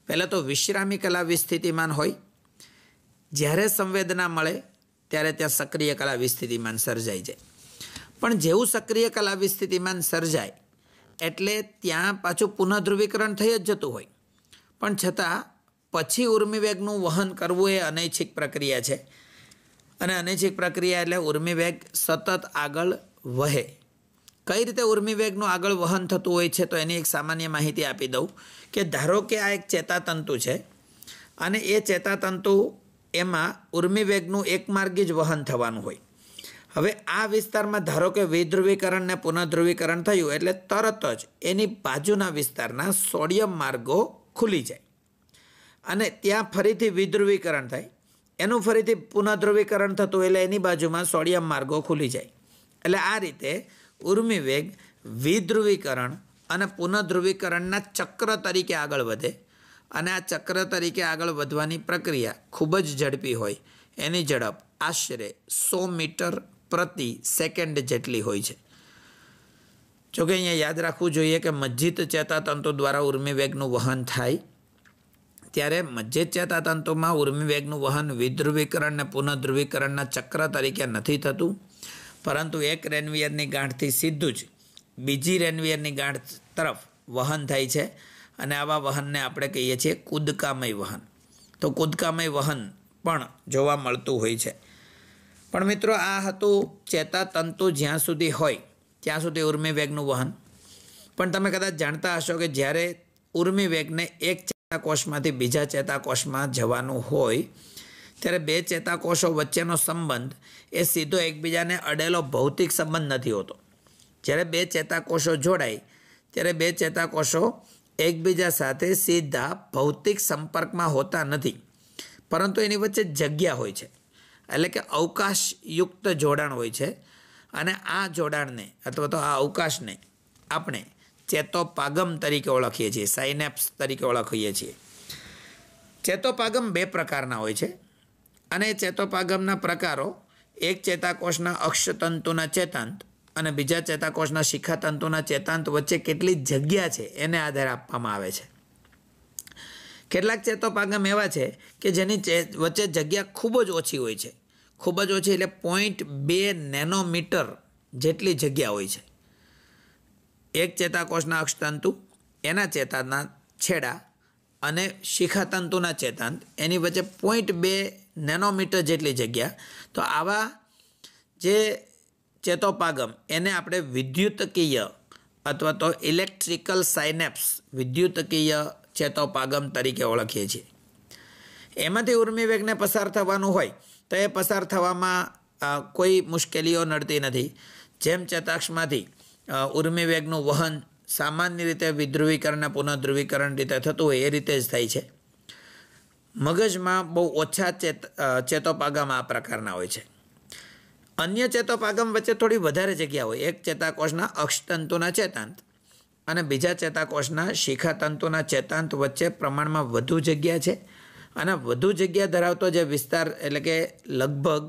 પહેલાં તો વિશ્રામી કલા વિસ્થિતિમાન હોય જ્યારે સંવેદના મળે ત્યારે ત્યાં સક્રિય કલા વિસ્થિતિમાન સર્જાઈ જાય પણ જેવું સક્રિય કલા વિસ્થિતિમાન સર્જાય એટલે ત્યાં પાછું પુનઃધ્રુવીકરણ થઈ જ જતું હોય પણ છતાં પછી ઉર્મિવેગનું વહન કરવું એ અનૈચ્છિક પ્રક્રિયા છે અને અનૈચ્છિક પ્રક્રિયા એટલે ઉર્મિવેગ સતત આગળ વહે કઈ રીતે ઉર્મિવેગનું આગળ વહન થતું હોય છે તો એની એક સામાન્ય માહિતી આપી દઉં કે ધારો કે આ એક ચેતાતંતુ છે અને એ ચેતાતંતુ એમાં ઉર્મિવેગનું વેગનું એક માર્ગી જ વહન થવાનું હોય હવે આ વિસ્તારમાં ધારો કે વિધ્રુવીકરણને પુનઃધ્રુવીકરણ થયું એટલે તરત જ એની બાજુના વિસ્તારના સોડિયમ માર્ગો ખુલી જાય અને ત્યાં ફરીથી વિધ્રુવીકરણ થાય એનું ફરીથી પુનઃધ્રુવીકરણ થતું એટલે એની બાજુમાં સોડિયમ માર્ગો ખુલી જાય એટલે આ રીતે ઉર્મિવેગ વિધ્રુવીકરણ અને પુનઃધ્રુવીકરણના ચક્ર તરીકે આગળ વધે અને આ ચક્ર તરીકે આગળ વધવાની પ્રક્રિયા ખૂબ જ ઝડપી હોય એની ઝડપ આશરે સો મીટર પ્રતિ સેકન્ડ જેટલી હોય છે જોકે અહીંયા યાદ રાખવું જોઈએ કે મજ્જિત ચેતાતંતુ દ્વારા ઉર્મી વહન થાય ત્યારે મજ્જિત ચેતાતંતુમાં ઉર્મી વેગનું વહન વિધ્રુવીકરણ અને પુનઃધ્રુવીકરણના ચક્ર તરીકે નથી થતું પરંતુ એક રેનવિયરની ગાંઠથી સીધું જ બીજી રેનવિયરની ગાંઠ તરફ વહન થાય છે અને આવા વહનને આપણે કહીએ છીએ કૂદકામય વહન તો કૂદકામય વહન પણ જોવા મળતું હોય છે પણ મિત્રો આ હતું ચેતાતંતુ જ્યાં સુધી હોય ત્યાં સુધી ઉર્મિ વેગનું વહન પણ તમે કદાચ જાણતા હશો કે જ્યારે ઉર્મિ વેગને એક ચેતાકોષમાંથી બીજા ચેતાકોષમાં જવાનું હોય ત્યારે બે ચેતાકોષો વચ્ચેનો સંબંધ એ સીધો એકબીજાને અડેલો ભૌતિક સંબંધ નથી હોતો જ્યારે બે ચેતાકોષો જોડાય ત્યારે બે ચેતાકોષો એકબીજા સાથે સીધા ભૌતિક સંપર્કમાં હોતા નથી પરંતુ એની વચ્ચે જગ્યા હોય છે એટલે કે અવકાશયુક્ત જોડાણ હોય છે અને આ જોડાણને અથવા તો આ અવકાશને આપણે ચેતોપાગમ તરીકે ઓળખીએ છીએ સાઇનેપ્સ તરીકે ઓળખીએ છીએ ચેતોપાગમ બે પ્રકારના હોય છે અને ચેતોપાગમના પ્રકારો એક ચેતાકોષના અક્ષતંતુના ચેતાંત અને બીજા ચેતાકોષના શિખાતંતુના ચેતાંત વચ્ચે કેટલી જગ્યા છે એને આધાર આપવામાં આવે છે કેટલાક ચેતોપાગમ એવા છે કે જેની વચ્ચે જગ્યા ખૂબ જ ઓછી હોય છે ખૂબ જ ઓછી એટલે પોઈન્ટ બે નેનોમીટર જેટલી જગ્યા હોય છે એક ચેતાકોષના અક્ષતંતુ એના ચેતાના છેડા અને શિખાતંતુના ચેતાંત એની વચ્ચે પોઈન્ટ બે નેનોમીટર જેટલી જગ્યા તો આવા જે ચેતોપાગમ એને આપણે વિદ્યુતકીય અથવા તો ઇલેક્ટ્રિકલ સાઇનેપ્સ વિદ્યુતકીય ચેતોપાગમ તરીકે ઓળખીએ છીએ એમાંથી ઉર્મી વેગને પસાર થવાનું હોય તો એ પસાર થવામાં કોઈ મુશ્કેલીઓ નડતી નથી જેમ ચેતાક્ષમાંથી ઉર્મી વેગનું વહન સામાન્ય રીતે વિધ્રુવીકરણ પુનઃધ્રુવીકરણ રીતે થતું હોય એ રીતે જ થાય છે મગજમાં બહુ ઓછા ચેત ચેતોપાગમ આ પ્રકારના હોય છે અન્ય ચેતોપાગમ વચ્ચે થોડી વધારે જગ્યા હોય એક ચેતાકોષના અક્ષતંતુના ચેતાંત અને બીજા ચેતાકોષના શિખાતંતુના ચેતાંત વચ્ચે પ્રમાણમાં વધુ જગ્યા છે અને વધુ જગ્યા ધરાવતો જે વિસ્તાર એટલે કે લગભગ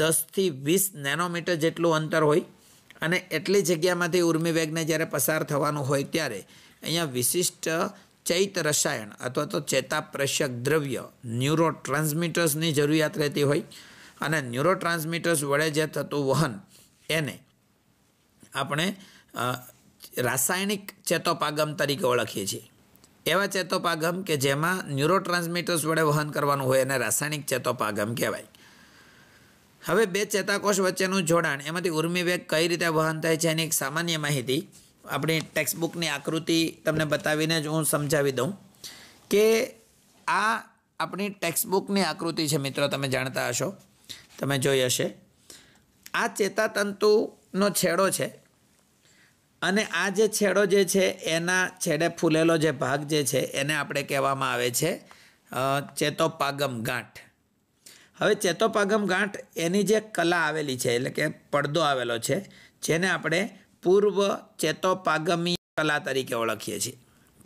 દસથી વીસ નેનોમીટર જેટલું અંતર હોય અને એટલી જગ્યામાંથી ઉર્મિવેગને જ્યારે પસાર થવાનું હોય ત્યારે અહીંયા વિશિષ્ટ ચૈત રસાયણ અથવા તો ચેતાપ્રેષક દ્રવ્ય ન્યુરો ટ્રાન્સમીટર્સની જરૂરિયાત રહેતી હોય અને ન્યુરો વડે જે થતું વહન એને આપણે રાસાયણિક ચેતોપાગમ તરીકે ઓળખીએ છીએ એવા ચેતોપાગમ કે જેમાં ન્યુરો વડે વહન કરવાનું હોય એને રાસાયણિક ચેતોપાગમ કહેવાય હવે બે ચેતાકોષ વચ્ચેનું જોડાણ એમાંથી ઉર્મિવેગ કઈ રીતે વહન થાય છે એની એક સામાન્ય માહિતી આપણી ટેક્સ્ટબુકની આકૃતિ તમને બતાવીને જ હું સમજાવી દઉં કે આ આપણી ટેક્સ્ટબુકની આકૃતિ છે મિત્રો તમે જાણતા હશો તમે જોઈ હશે આ ચેતાતંતુનો છેડો છે અને આ જે છેડો જે છે એના છેડે ફૂલેલો જે ભાગ જે છે એને આપણે કહેવામાં આવે છે ચેતોપાગમ ગાંઠ હવે ચેતોપાગમ ગાંઠ એની જે કલા આવેલી છે એટલે કે પડદો આવેલો છે જેને આપણે પૂર્વ ચેતોપાગમીય કલા તરીકે ઓળખીએ છીએ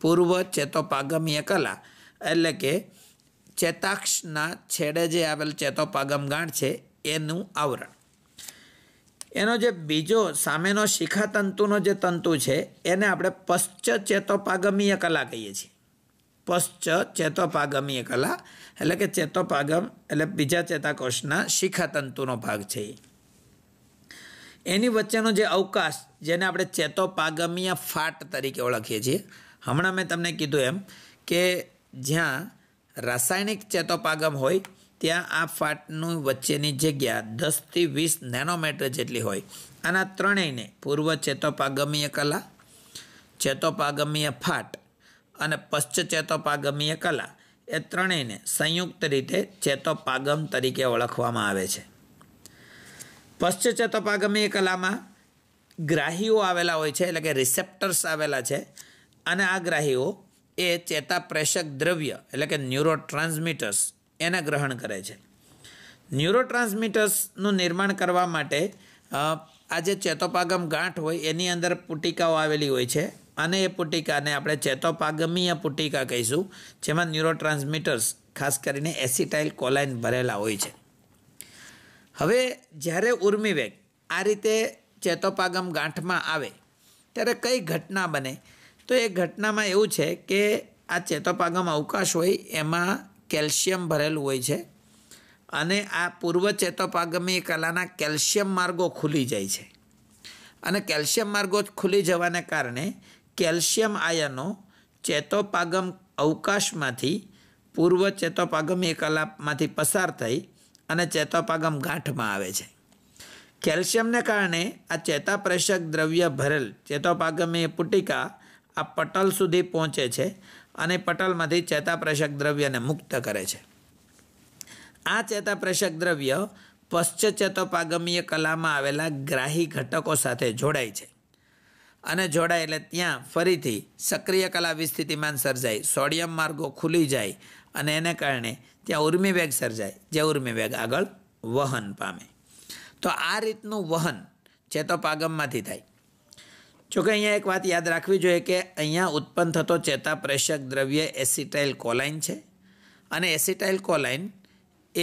પૂર્વ ચેતોપાગમીય કલા એટલે કે ચેતાક્ષના છેડે જે આવેલ ચેતોપાગમ ગાંઠ છે એનું આવરણ એનો જે બીજો સામેનો શિખાતંતુનો જે તંતુ છે એને આપણે પશ્ચ ચેતોપાગમીય કલા કહીએ છીએ પશ્ચ ચેતોપાગમીય કલા એટલે કે ચેતોપાગમ એટલે બીજા ચેતાકોષના શિખાતંતુનો ભાગ છે એની વચ્ચેનો જે અવકાશ જેને આપણે ચેતોપાગમીય ફાટ તરીકે ઓળખીએ છીએ હમણાં મેં તમને કીધું એમ કે જ્યાં રાસાયણિક ચેતોપાગમ હોય ત્યાં આ ફાટનું વચ્ચેની જગ્યા દસથી વીસ નેનોમીટર જેટલી હોય આના ત્રણેયને પૂર્વ ચેતોપાગમીય કલા ચેતોપાગમીય ફાટ અને પશ્ચ કલા એ ત્રણેયને સંયુક્ત રીતે ચેતોપાગમ તરીકે ઓળખવામાં આવે છે પશ્ચ કલામાં ગ્રાહીઓ આવેલા હોય છે એટલે કે રિસેપ્ટર્સ આવેલા છે અને આ ગ્રાહીઓ એ ચેતાપ્રેષક દ્રવ્ય એટલે કે ન્યુરો ટ્રાન્સમીટર્સ એને ગ્રહણ કરે છે ન્યુરોટ્રાન્સમીટર્સનું નિર્માણ કરવા માટે આ જે ચેતોપાગમ ગાંઠ હોય એની અંદર પુટિકાઓ આવેલી હોય છે અને એ પુટિકાને આપણે ચેતોપાગમીય પુટિકા કહીશું જેમાં ન્યુરોટ્રાન્સમીટર્સ ખાસ કરીને એસિટાઇલ કોલાઇન ભરેલા હોય છે હવે જ્યારે ઉર્મિવેગ આ રીતે ચેતોપાગમ ગાંઠમાં આવે ત્યારે કઈ ઘટના બને તો એ ઘટનામાં એવું છે કે આ ચેતોપાગમ અવકાશ હોય એમાં કેલ્શિયમ ભરેલું હોય છે અને આ પૂર્વ ચેતોપાગમી કલાના કેલ્શિયમ માર્ગો ખુલી જાય છે અને કેલ્શિયમ માર્ગો ખુલી જવાને કારણે કેલ્શિયમ આયનો ચેતોપાગમ અવકાશમાંથી પૂર્વ ચેતોપાગમી કલામાંથી પસાર થઈ અને ચેતોપાગમ ગાંઠમાં આવે છે કેલ્શિયમને કારણે આ ચેતાપ્રેષક દ્રવ્ય ભરેલ ચેતોપાગમી પુટિકા આ પટલ સુધી પહોંચે છે અને પટલમાંથી ચેતાપ્રેષક દ્રવ્યને મુક્ત કરે છે આ ચેતાપ્રેષક દ્રવ્ય પશ્ચચેતોપાગમીય કલામાં આવેલા ગ્રાહી ઘટકો સાથે જોડાય છે અને જોડાય એટલે ત્યાં ફરીથી સક્રિય કલા વિસ્થિતિમાન સર્જાય સોડિયમ માર્ગો ખુલી જાય અને એને કારણે ત્યાં ઉર્મિવેગ સર્જાય જે ઉર્મિવેગ આગળ વહન પામે તો આ રીતનું વહન ચેતોપાગમમાંથી થાય જોકે અહીંયા એક વાત યાદ રાખવી જોઈએ કે અહીંયા ઉત્પન્ન થતો ચેતાપ્રેષક દ્રવ્ય એસિટાઇલ કોલાઇન છે અને એસિટાઇલ કોલાઇન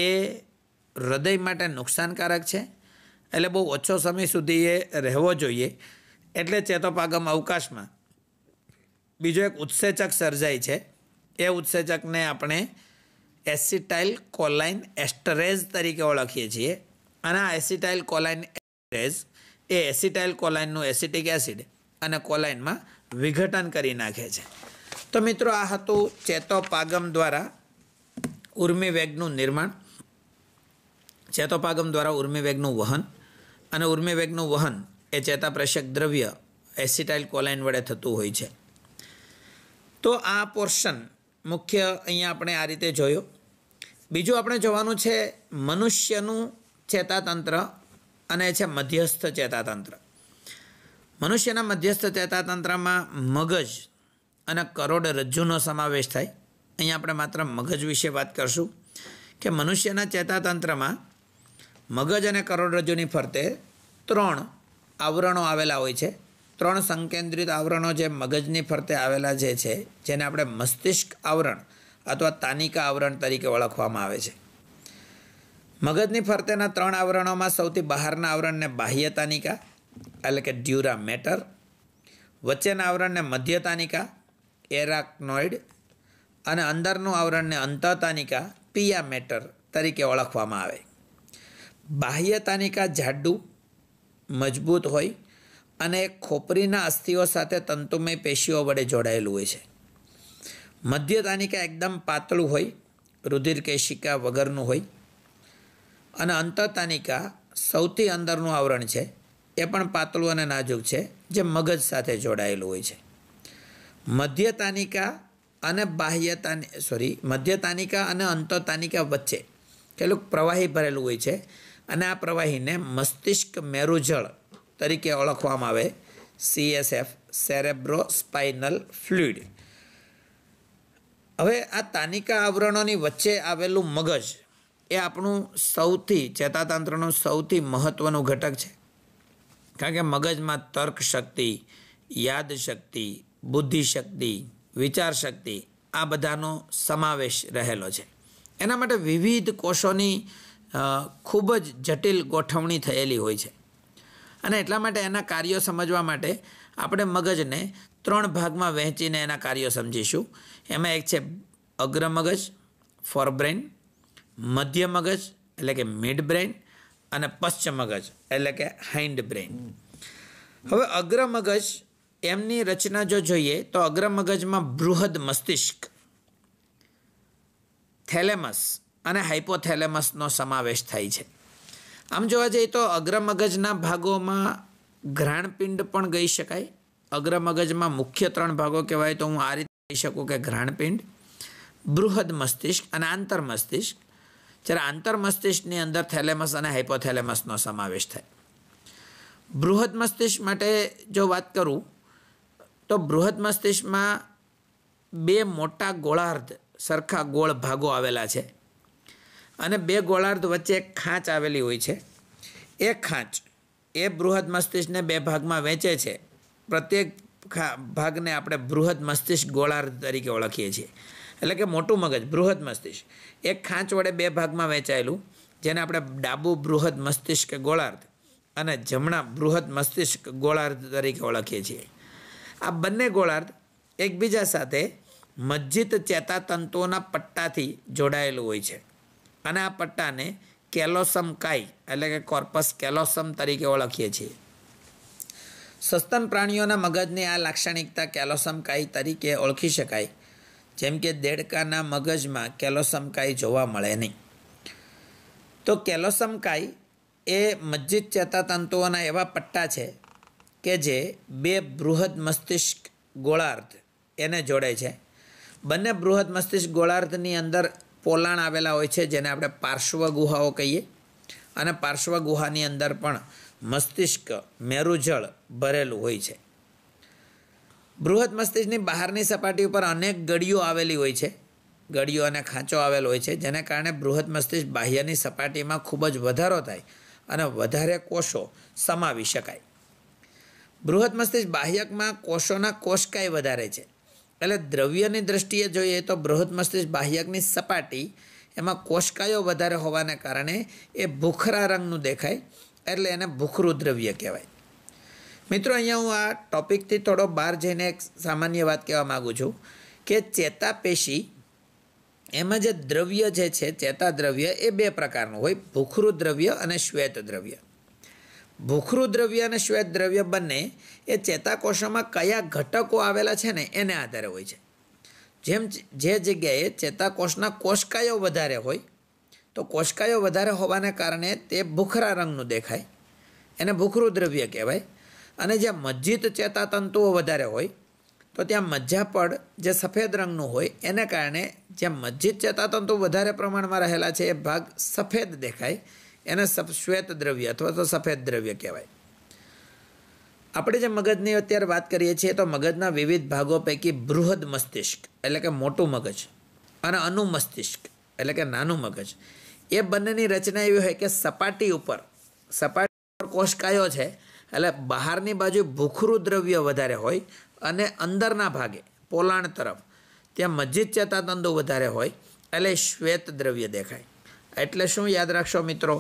એ હૃદય માટે નુકસાનકારક છે એટલે બહુ ઓછો સમય સુધી એ રહેવો જોઈએ એટલે ચેતોપાગમ અવકાશમાં બીજો એક ઉત્સેચક સર્જાય છે એ ઉત્સેચકને આપણે એસિટાઇલ કોલાઇન એસ્ટરેઝ તરીકે ઓળખીએ છીએ અને આ એસિટાઇલ કોલાઇન એસ્ટરેઝ એ એસિટાઇલ કોલાઇનનું એસિટિક એસિડ અને કોલાઇનમાં વિઘટન કરી નાખે છે તો મિત્રો આ હતું ચેતોપાગમ દ્વારા ઉર્મિવેગનું નિર્માણ ચેતોપાગમ દ્વારા ઉર્મિવેગનું વહન અને ઉર્મિવેગનું વહન એ ચેતાપ્રેષક દ્રવ્ય એસિટાઇલ કોલાઇન વડે થતું હોય છે તો આ પોર્શન મુખ્ય અહીંયા આપણે આ રીતે જોયો બીજું આપણે જોવાનું છે મનુષ્યનું ચેતાતંત્ર અને છે મધ્યસ્થ ચેતાતંત્ર મનુષ્યના મધ્યસ્થ ચેતાતંત્રમાં મગજ અને કરોડરજ્જુનો સમાવેશ થાય અહીં આપણે માત્ર મગજ વિશે વાત કરશું કે મનુષ્યના ચેતાતંત્રમાં મગજ અને કરોડરજ્જુની ફરતે ત્રણ આવરણો આવેલા હોય છે ત્રણ સંકેન્દ્રિત આવરણો જે મગજની ફરતે આવેલા જે છે જેને આપણે મસ્તિષ્ક આવરણ અથવા તાનિકા આવરણ તરીકે ઓળખવામાં આવે છે મગજની ફરતેના ત્રણ આવરણોમાં સૌથી બહારના આવરણને બાહ્ય તાનિકા એટલે કે ડ્યુરા મેટર વચ્ચેના આવરણને મધ્યતાનિકા એરાક્નોઇડ અને અંદરનું આવરણને અંતતાનિકા પિયા મેટર તરીકે ઓળખવામાં આવે બાહ્યતાનિકા જાડું મજબૂત હોય અને ખોપરીના અસ્થિઓ સાથે તંતુમય પેશીઓ વડે જોડાયેલું હોય છે મધ્યતાનિકા એકદમ પાતળું હોય રુધિર કેશિકા વગરનું હોય અને અંતતાનિકા સૌથી અંદરનું આવરણ છે એ પણ પાતળું અને નાજુક છે જે મગજ સાથે જોડાયેલું હોય છે મધ્યતાનિકા અને બાહ્યતાની સોરી મધ્યતાનિકા અને અંતતાનિકા વચ્ચે કેટલુંક પ્રવાહી ભરેલું હોય છે અને આ પ્રવાહીને મસ્તિષ્ક મેરુજળ તરીકે ઓળખવામાં આવે સીએસએફ સેરેબ્રો સ્પાઇનલ ફ્લુઇડ હવે આ તાનિકા આવરણોની વચ્ચે આવેલું મગજ એ આપણું સૌથી ચેતાતંત્રનું સૌથી મહત્ત્વનું ઘટક છે કારણ કે મગજમાં તર્ક શક્તિ યાદ શક્તિ બુદ્ધિ શક્તિ વિચાર શક્તિ આ બધાનો સમાવેશ રહેલો છે એના માટે વિવિધ કોષોની ખૂબ જ જટિલ ગોઠવણી થયેલી હોય છે અને એટલા માટે એના કાર્યો સમજવા માટે આપણે મગજને ત્રણ ભાગમાં વહેંચીને એના કાર્યો સમજીશું એમાં એક છે અગ્ર મગજ ફોરબ્રેન મધ્ય મગજ એટલે કે મિડ બ્રેન અને પશ્ચિમ મગજ એટલે કે હાઇન્ડ બ્રેઇન હવે અગ્ર મગજ એમની રચના જો જોઈએ તો અગ્ર મગજમાં બૃહદ મસ્તિષ્ક થેલેમસ અને હાઇપોથેલેમસનો સમાવેશ થાય છે આમ જોવા જઈએ તો અગ્ર મગજના ભાગોમાં ઘ્રાણપિંડ પણ ગઈ શકાય અગ્ર મગજમાં મુખ્ય ત્રણ ભાગો કહેવાય તો હું આ રીતે કહી શકું કે ઘ્રાણપિંડ બૃહદ મસ્તિષ્ક અને આંતર મસ્તિષ્ક જ્યારે આંતર મસ્તિષ્કની અંદર થેલેમસ અને હાઇપોથેલેમસનો સમાવેશ થાય બૃહદ મસ્તિષ્ક માટે જો વાત કરું તો બૃહદ મસ્તિષ્કમાં બે મોટા ગોળાર્ધ સરખા ગોળ ભાગો આવેલા છે અને બે ગોળાર્ધ વચ્ચે એક ખાંચ આવેલી હોય છે એ ખાંચ એ બૃહદ મસ્તિષ્કને બે ભાગમાં વહેંચે છે પ્રત્યેક ભાગને આપણે બૃહદ મસ્તિષ્ક ગોળાર્ધ તરીકે ઓળખીએ છીએ એટલે કે મોટું મગજ બૃહદ મસ્તિષ્ક એક ખાંચ વડે બે ભાગમાં વહેંચાયેલું જેને આપણે ડાબુ બૃહદ મસ્તિષ્ક ગોળાર્ધ અને જમણા બૃહદ મસ્તિષ્ક ગોળાર્ધ તરીકે ઓળખીએ છીએ આ બંને ગોળાર્ધ એકબીજા સાથે મજ્જિત ચેતાતંતુઓના પટ્ટાથી જોડાયેલું હોય છે અને આ પટ્ટાને કેલોસમ કાઈ એટલે કે કોર્પસ કેલોસમ તરીકે ઓળખીએ છીએ સસ્તન પ્રાણીઓના મગજની આ લાક્ષણિકતા કેલોસમ કાઈ તરીકે ઓળખી શકાય જેમ કે દેડકાના મગજમાં કેલોસમકાઈ જોવા મળે નહીં તો કેલોસમકાઈ એ મજ્જિત ચેતાતંતુઓના એવા પટ્ટા છે કે જે બે બૃહદ મસ્તિષ્ક ગોળાર્ધ એને જોડે છે બંને બૃહદ મસ્તિષ્ક ગોળાર્ધની અંદર પોલાણ આવેલા હોય છે જેને આપણે પાર્શ્વ ગુહાઓ કહીએ અને પાર્શ્વ ગુહાની અંદર પણ મસ્તિષ્ક મેરુજળ ભરેલું હોય છે બૃહદ મસ્તિષ્કની બહારની સપાટી ઉપર અનેક ગળીઓ આવેલી હોય છે ગળીઓ અને ખાંચો આવેલો હોય છે જેને કારણે બૃહદ મસ્તિષ્ક બાહ્યની સપાટીમાં ખૂબ જ વધારો થાય અને વધારે કોષો સમાવી શકાય બૃહદ મસ્તિષ્ક બાહ્યકમાં કોષોના કોષકાય વધારે છે એટલે દ્રવ્યની દ્રષ્ટિએ જોઈએ તો બૃહદ મસ્તિષ્ક બાહ્યકની સપાટી એમાં કોષકાયો વધારે હોવાને કારણે એ ભૂખરા રંગનું દેખાય એટલે એને ભૂખરું દ્રવ્ય કહેવાય મિત્રો અહીંયા હું આ ટોપિકથી થોડો બહાર જઈને એક સામાન્ય વાત કહેવા માગું છું કે ચેતાપેશી એમાં જે દ્રવ્ય જે છે ચેતા દ્રવ્ય એ બે પ્રકારનું હોય ભૂખરું દ્રવ્ય અને શ્વેત દ્રવ્ય ભૂખરું દ્રવ્ય અને શ્વેત દ્રવ્ય બંને એ ચેતાકોષોમાં કયા ઘટકો આવેલા છે ને એને આધારે હોય છે જેમ જે જગ્યાએ ચેતાકોષના કોષકાયો વધારે હોય તો કોષકાયો વધારે હોવાને કારણે તે ભૂખરા રંગનું દેખાય એને ભૂખરું દ્રવ્ય કહેવાય અને જ્યાં મજ્જિત ચેતાતંતુઓ વધારે હોય તો ત્યાં મજ્જાપડ જે સફેદ રંગનું હોય એને કારણે જ્યાં મજ્જિત ચેતાતંતુ વધારે પ્રમાણમાં રહેલા છે એ ભાગ સફેદ દેખાય એને શ્વેત દ્રવ્ય અથવા તો સફેદ દ્રવ્ય કહેવાય આપણે જે મગજની અત્યારે વાત કરીએ છીએ તો મગજના વિવિધ ભાગો પૈકી બૃહદ મસ્તિષ્ક એટલે કે મોટું મગજ અને અનુમસ્તિષ્ક એટલે કે નાનું મગજ એ બંનેની રચના એવી હોય કે સપાટી ઉપર સપાટી ઉપર કોષકાયો છે એટલે બહારની બાજુ ભૂખરું દ્રવ્ય વધારે હોય અને અંદરના ભાગે પોલાણ તરફ ત્યાં મસ્જિદ ચેતાતંતુ વધારે હોય એટલે શ્વેત દ્રવ્ય દેખાય એટલે શું યાદ રાખશો મિત્રો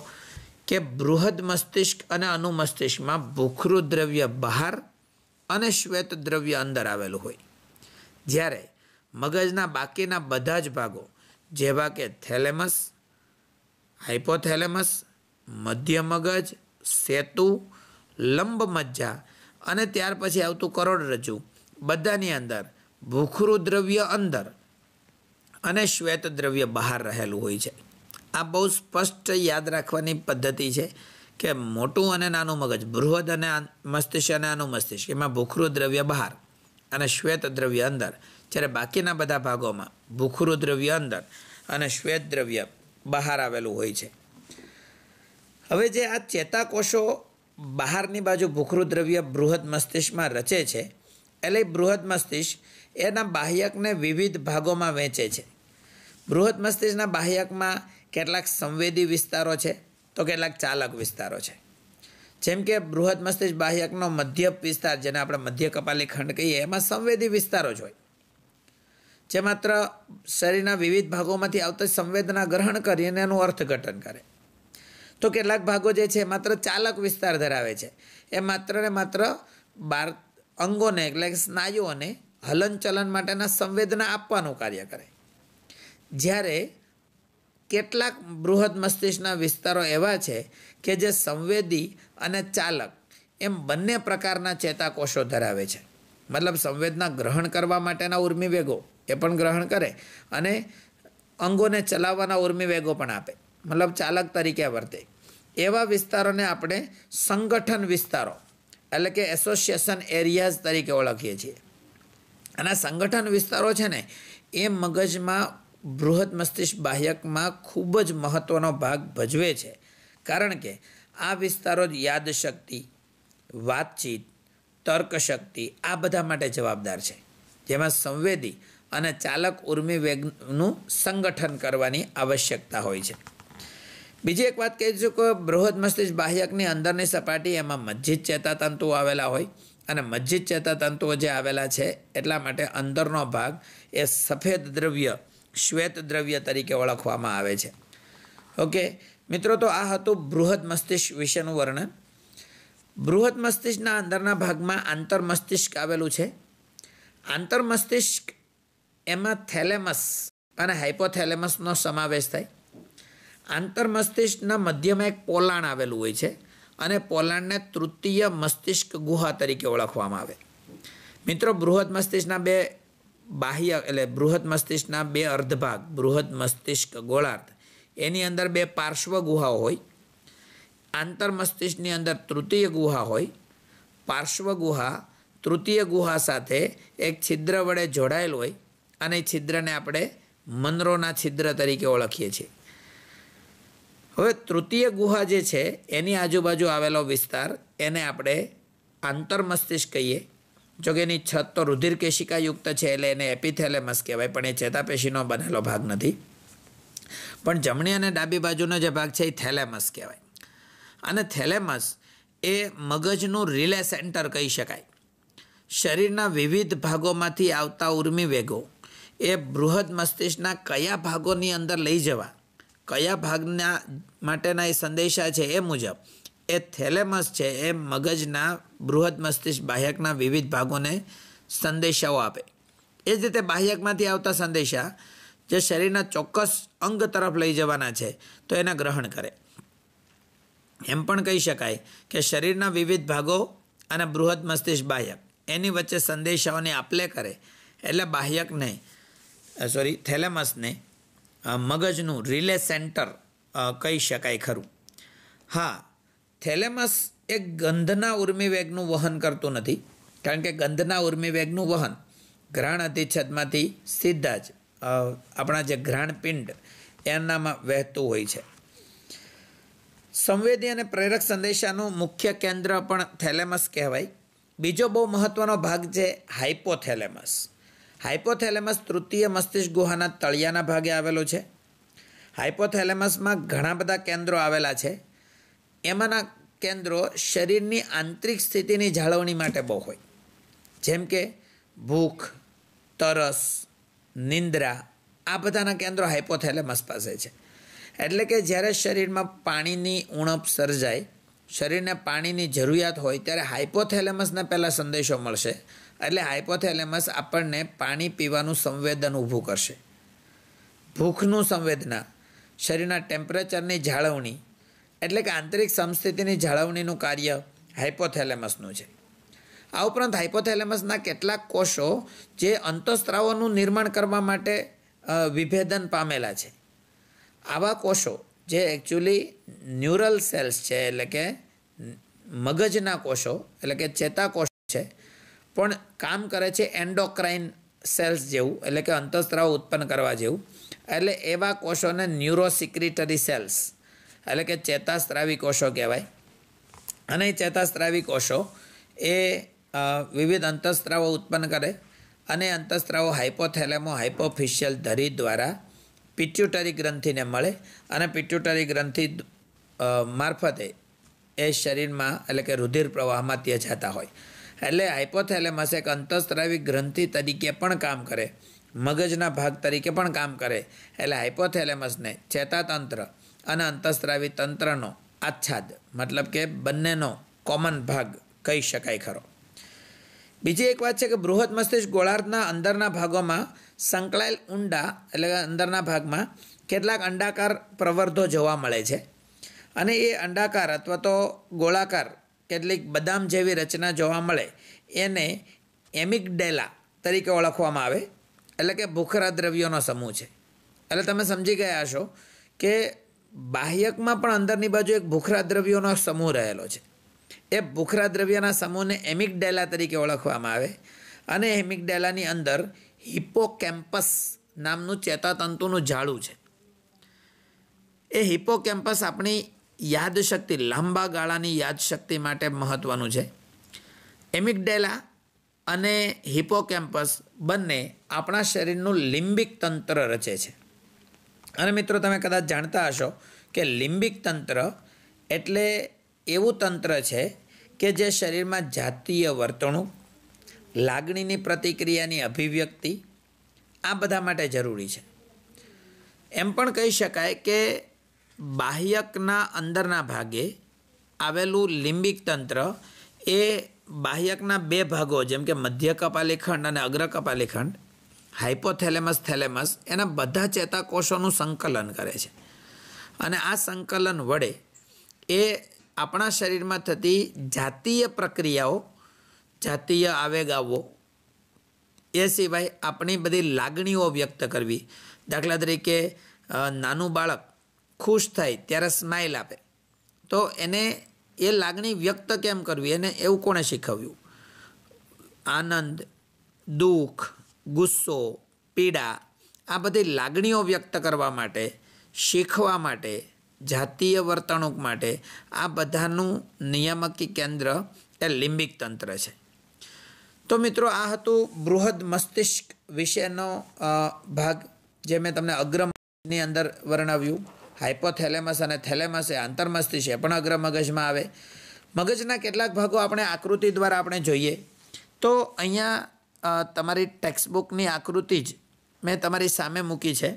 કે બૃહદ મસ્તિષ્ક અને અનુમસ્તિષ્કમાં ભૂખરું દ્રવ્ય બહાર અને શ્વેત દ્રવ્ય અંદર આવેલું હોય જ્યારે મગજના બાકીના બધા જ ભાગો જેવા કે થેલેમસ હાઇપોથેલેમસ મધ્ય મગજ સેતુ લંબ મજ્જા અને ત્યાર પછી આવતું કરોડરજ્જુ બધાની અંદર ભૂખરું દ્રવ્ય અંદર અને શ્વેત દ્રવ્ય બહાર રહેલું હોય છે આ બહુ સ્પષ્ટ યાદ રાખવાની પદ્ધતિ છે કે મોટું અને નાનું મગજ બૃહદ અને મસ્તિષ્ક અને અનુમસ્તિષ્ક એમાં ભૂખરું દ્રવ્ય બહાર અને શ્વેત દ્રવ્ય અંદર જ્યારે બાકીના બધા ભાગોમાં ભૂખરું દ્રવ્ય અંદર અને શ્વેત દ્રવ્ય બહાર આવેલું હોય છે હવે જે આ ચેતાકોષો બહારની બાજુ ભૂખરું દ્રવ્ય બૃહદ મસ્તિષ્કમાં રચે છે એટલે બૃહદ મસ્તિષ્ક એના બાહ્યકને વિવિધ ભાગોમાં વહેંચે છે બૃહદ મસ્તિષ્કના બાહ્યકમાં કેટલાક સંવેદી વિસ્તારો છે તો કેટલાક ચાલક વિસ્તારો છે જેમ કે બૃહદ મસ્તિષ્ક બાહ્યકનો મધ્ય વિસ્તાર જેને આપણે મધ્ય કપાલી ખંડ કહીએ એમાં સંવેદી વિસ્તારો જ હોય જે માત્ર શરીરના વિવિધ ભાગોમાંથી આવતી સંવેદના ગ્રહણ કરીને એનું અર્થઘટન કરે તો કેટલાક ભાગો જે છે માત્ર ચાલક વિસ્તાર ધરાવે છે એ માત્ર ને માત્ર બાર અંગોને એટલે સ્નાયુઓને હલનચલન માટેના સંવેદના આપવાનું કાર્ય કરે જ્યારે કેટલાક બૃહદ મસ્તિષ્કના વિસ્તારો એવા છે કે જે સંવેદી અને ચાલક એમ બંને પ્રકારના ચેતાકોષો ધરાવે છે મતલબ સંવેદના ગ્રહણ કરવા માટેના ઉર્મિવેગો એ પણ ગ્રહણ કરે અને અંગોને ચલાવવાના ઉર્મિવેગો પણ આપે મતલબ ચાલક તરીકે વર્તે એવા વિસ્તારોને આપણે સંગઠન વિસ્તારો એટલે કે એસોસિએશન એરિયાઝ તરીકે ઓળખીએ છીએ અને સંગઠન વિસ્તારો છે ને એ મગજમાં બૃહદ મસ્તિષ્ક બાહ્યકમાં ખૂબ જ મહત્ત્વનો ભાગ ભજવે છે કારણ કે આ વિસ્તારો જ યાદશક્તિ વાતચીત તર્કશક્તિ આ બધા માટે જવાબદાર છે જેમાં સંવેદી અને ચાલક ઉર્મી વેગનું સંગઠન કરવાની આવશ્યકતા હોય છે બીજી એક વાત કહી છું કે બૃહદ મસ્તિષ્ક બાહ્યકની અંદરની સપાટી એમાં મજ્જિત ચેતાતંતુઓ આવેલા હોય અને મજ્જિત ચેતાતંતુઓ જે આવેલા છે એટલા માટે અંદરનો ભાગ એ સફેદ દ્રવ્ય શ્વેત દ્રવ્ય તરીકે ઓળખવામાં આવે છે ઓકે મિત્રો તો આ હતું બૃહદ મસ્તિષ્ક વિશેનું વર્ણન બૃહદ મસ્તિષ્કના અંદરના ભાગમાં આંતર મસ્તિષ્ક આવેલું છે આંતર મસ્તિષ્ક એમાં થેલેમસ અને હાઇપોથેલેમસનો સમાવેશ થાય આંતર મસ્તિષ્કના મધ્યમાં એક પોલાણ આવેલું હોય છે અને પોલાણને તૃતીય મસ્તિષ્ક ગુહા તરીકે ઓળખવામાં આવે મિત્રો બૃહદ મસ્તિષ્કના બે બાહ્ય એટલે બૃહદ મસ્તિષ્કના બે અર્ધભાગ બૃહદ મસ્તિષ્ક ગોળાર્ધ એની અંદર બે પાર્શ્વ ગુહાઓ હોય આંતર મસ્તિષ્કની અંદર તૃતીય ગુહા હોય પાર્શ્વ ગુહા તૃતીય ગુહા સાથે એક છિદ્ર વડે જોડાયેલ હોય અને છિદ્રને આપણે મનરોના છિદ્ર તરીકે ઓળખીએ છીએ હવે તૃતીય ગુહા જે છે એની આજુબાજુ આવેલો વિસ્તાર એને આપણે આંતરમસ્તિષ્ક કહીએ જો કે એની છત તો રુધિર કેશિકાયુક્ત છે એટલે એને એપિથેલેમસ કહેવાય પણ એ ચેતાપેશીનો બનેલો ભાગ નથી પણ જમણી અને ડાબી બાજુનો જે ભાગ છે એ થેલેમસ કહેવાય અને થેલેમસ એ મગજનું રિલે સેન્ટર કહી શકાય શરીરના વિવિધ ભાગોમાંથી આવતા ઉર્મી વેગો એ બૃહદ મસ્તિષ્કના કયા ભાગોની અંદર લઈ જવા કયા ભાગના માટેના એ સંદેશા છે એ મુજબ એ થેલેમસ છે એ મગજના બૃહદ મસ્તિષ્ક બાહ્યકના વિવિધ ભાગોને સંદેશાઓ આપે એ જ રીતે બાહ્યકમાંથી આવતા સંદેશા જે શરીરના ચોક્કસ અંગ તરફ લઈ જવાના છે તો એને ગ્રહણ કરે એમ પણ કહી શકાય કે શરીરના વિવિધ ભાગો અને બૃહદ મસ્તિષ્ક બાહ્યક એની વચ્ચે સંદેશાઓની આપલે કરે એટલે બાહ્યકને સોરી થેલેમસને મગજનું રિલે સેન્ટર કહી શકાય ખરું હા થેલેમસ એ ગંધના ઉર્મિવેગનું વહન કરતું નથી કારણ કે ગંધના ઉર્મિવેગનું વહન ઘ્રાણ અધિચ્છદમાંથી સીધા જ આપણા જે ઘ્રાણપિંડ એનામાં વહેતું હોય છે સંવેદી અને પ્રેરક સંદેશાનું મુખ્ય કેન્દ્ર પણ થેલેમસ કહેવાય બીજો બહુ મહત્ત્વનો ભાગ છે હાઇપોથેલેમસ હાઇપોથેલેમસ તૃતીય મસ્તિષ્ક ગુહાના તળિયાના ભાગે આવેલો છે હાઇપોથેલેમસમાં ઘણા બધા કેન્દ્રો આવેલા છે એમાંના કેન્દ્રો શરીરની આંતરિક સ્થિતિની જાળવણી માટે બહુ હોય જેમ કે ભૂખ તરસ નિંદ્રા આ બધાના કેન્દ્રો હાઇપોથેલેમસ પાસે છે એટલે કે જ્યારે શરીરમાં પાણીની ઉણપ સર્જાય શરીરને પાણીની જરૂરિયાત હોય ત્યારે હાઇપોથેલેમસને પહેલાં સંદેશો મળશે એટલે હાઇપોથેલેમસ આપણને પાણી પીવાનું સંવેદન ઊભું કરશે ભૂખનું સંવેદના શરીરના ટેમ્પરેચરની જાળવણી એટલે કે આંતરિક સંસ્થિતિની જાળવણીનું કાર્ય હાઇપોથેલેમસનું છે આ ઉપરાંત હાઇપોથેલેમસના કેટલાક કોષો જે અંતઃસ્ત્રાવોનું નિર્માણ કરવા માટે વિભેદન પામેલા છે આવા કોષો જે એકચ્યુઅલી ન્યુરલ સેલ્સ છે એટલે કે મગજના કોષો એટલે કે ચેતાકોષ છે પણ કામ કરે છે એન્ડોક્રાઇન સેલ્સ જેવું એટલે કે અંતઃસ્ત્રાવ ઉત્પન્ન કરવા જેવું એટલે એવા કોષોને ન્યુરોસિક્રિટરી સેલ્સ એટલે કે ચેતાસ્ત્રાવી કોષો કહેવાય અને એ ચેતાસ્ત્રાવી કોષો એ વિવિધ અંતઃસ્ત્રાવો ઉત્પન્ન કરે અને અંતઃસ્ત્રાવો હાઇપોથેલેમો હાઇપોફિશિયલ ધરી દ્વારા પિટ્યુટરી ગ્રંથિને મળે અને પિટ્યુટરી ગ્રંથિ મારફતે એ શરીરમાં એટલે કે રુધિર પ્રવાહમાં તે જતા હોય એટલે હાઇપોથેલેમસ એક અંતસ્ત્રાવી ગ્રંથિ તરીકે પણ કામ કરે મગજના ભાગ તરીકે પણ કામ કરે એટલે હાઇપોથેલેમસને ચેતાતંત્ર અને અંતઃસ્ત્રાવી તંત્રનો આચ્છાદ મતલબ કે બંનેનો કોમન ભાગ કહી શકાય ખરો બીજી એક વાત છે કે બૃહદ મસ્તિષ્ક ગોળાર્ધના અંદરના ભાગોમાં સંકળાયેલ ઊંડા એટલે અંદરના ભાગમાં કેટલાક અંડાકાર પ્રવર્ધો જોવા મળે છે અને એ અંડાકાર અથવા તો ગોળાકાર કેટલીક બદામ જેવી રચના જોવા મળે એને એમિગડેલા તરીકે ઓળખવામાં આવે એટલે કે ભૂખરા દ્રવ્યોનો સમૂહ છે એટલે તમે સમજી ગયા હશો કે બાહ્યકમાં પણ અંદરની બાજુ એક ભૂખરા દ્રવ્યોનો સમૂહ રહેલો છે એ ભૂખરા દ્રવ્યના સમૂહને એમિગડેલા તરીકે ઓળખવામાં આવે અને એમિગડેલાની અંદર હિપોકેમ્પસ નામનું ચેતાતંતુનું ઝાડું છે એ હિપોકેમ્પસ આપણી યાદશક્તિ લાંબા ગાળાની યાદશક્તિ માટે મહત્ત્વનું છે એમિકડેલા અને હિપોકેમ્પસ બંને આપણા શરીરનું લિંબિક તંત્ર રચે છે અને મિત્રો તમે કદાચ જાણતા હશો કે લિંબિક તંત્ર એટલે એવું તંત્ર છે કે જે શરીરમાં જાતીય વર્તણૂક લાગણીની પ્રતિક્રિયાની અભિવ્યક્તિ આ બધા માટે જરૂરી છે એમ પણ કહી શકાય કે બાહ્યકના અંદરના ભાગે આવેલું લિંબિક તંત્ર એ બાહ્યકના બે ભાગો જેમ કે મધ્ય કપાલીખંડ અને અગ્ર કપાલીખંડ ખંડ હાઇપોથેલેમસ થેલેમસ એના બધા ચેતાકોષોનું સંકલન કરે છે અને આ સંકલન વડે એ આપણા શરીરમાં થતી જાતીય પ્રક્રિયાઓ જાતીય આવેગ આવવો એ સિવાય આપણી બધી લાગણીઓ વ્યક્ત કરવી દાખલા તરીકે નાનું બાળક ખુશ થાય ત્યારે સ્માઇલ આપે તો એને એ લાગણી વ્યક્ત કેમ કરવી એને એવું કોણે શીખવ્યું આનંદ દુઃખ ગુસ્સો પીડા આ બધી લાગણીઓ વ્યક્ત કરવા માટે શીખવા માટે જાતીય વર્તણૂક માટે આ બધાનું નિયામકી કેન્દ્ર એ લિંબિક તંત્ર છે તો મિત્રો આ હતું બૃહદ મસ્તિષ્ક વિશેનો ભાગ જે મેં તમને અગ્રમની અંદર વર્ણવ્યું હાઇપોથેલેમસ અને થેલેમસ એ આંતરમસ્તિષ્ક એ પણ અગ્ર મગજમાં આવે મગજના કેટલાક ભાગો આપણે આકૃતિ દ્વારા આપણે જોઈએ તો અહીંયા તમારી ટેક્સ્ટબુકની આકૃતિ જ મેં તમારી સામે મૂકી છે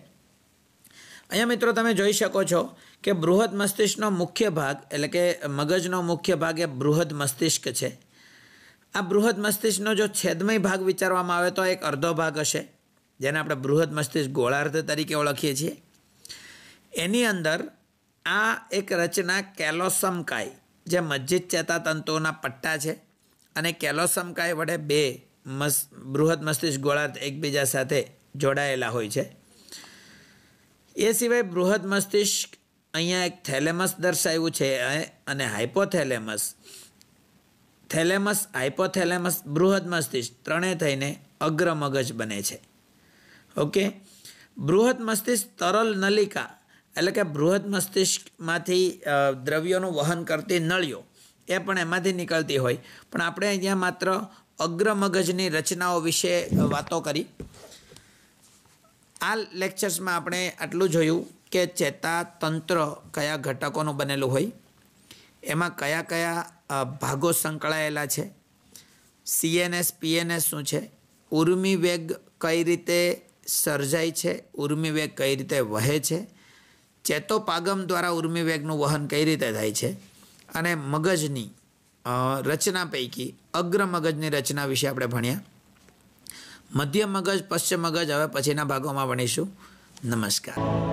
અહીંયા મિત્રો તમે જોઈ શકો છો કે બૃહદ મસ્તિષ્કનો મુખ્ય ભાગ એટલે કે મગજનો મુખ્ય ભાગ એ બૃહદ મસ્તિષ્ક છે આ બૃહદ મસ્તિષ્કનો જો છેદમય ભાગ વિચારવામાં આવે તો એક અડધો ભાગ હશે જેને આપણે બૃહદ મસ્તિષ્ક ગોળાર્ધ તરીકે ઓળખીએ છીએ એની અંદર આ એક રચના કેલોસમકાય જે મસ્જિદ ચેતાતંતુઓના પટ્ટા છે અને કેલોસમકાય વડે બે મસ બૃહદ મસ્તિષ્ક ગોળાર્થ એકબીજા સાથે જોડાયેલા હોય છે એ સિવાય બૃહદ મસ્તિષ્ક અહીંયા એક થેલેમસ દર્શાવ્યું છે અને હાઇપોથેલેમસ થેલેમસ હાઇપોથેલેમસ બૃહદ મસ્તિષ્ક ત્રણે થઈને અગ્ર મગજ બને છે ઓકે બૃહદ મસ્તિષ્ક તરલ નલિકા એટલે કે બૃહદ મસ્તિષ્કમાંથી દ્રવ્યોનું વહન કરતી નળીઓ એ પણ એમાંથી નીકળતી હોય પણ આપણે અહીંયા માત્ર અગ્રમગજની રચનાઓ વિશે વાતો કરી આ લેક્ચર્સમાં આપણે આટલું જોયું કે ચેતા તંત્ર કયા ઘટકોનું બનેલું હોય એમાં કયા કયા ભાગો સંકળાયેલા છે સીએનએસ પીએનએસ શું છે ઉર્મિ વેગ કઈ રીતે સર્જાય છે ઉર્મિ વેગ કઈ રીતે વહે છે ચેતોપાગમ દ્વારા ઉર્મિવેગનું વહન કઈ રીતે થાય છે અને મગજની રચના પૈકી અગ્ર મગજની રચના વિશે આપણે ભણ્યા મધ્ય મગજ પશ્ચિમ મગજ હવે પછીના ભાગોમાં ભણીશું નમસ્કાર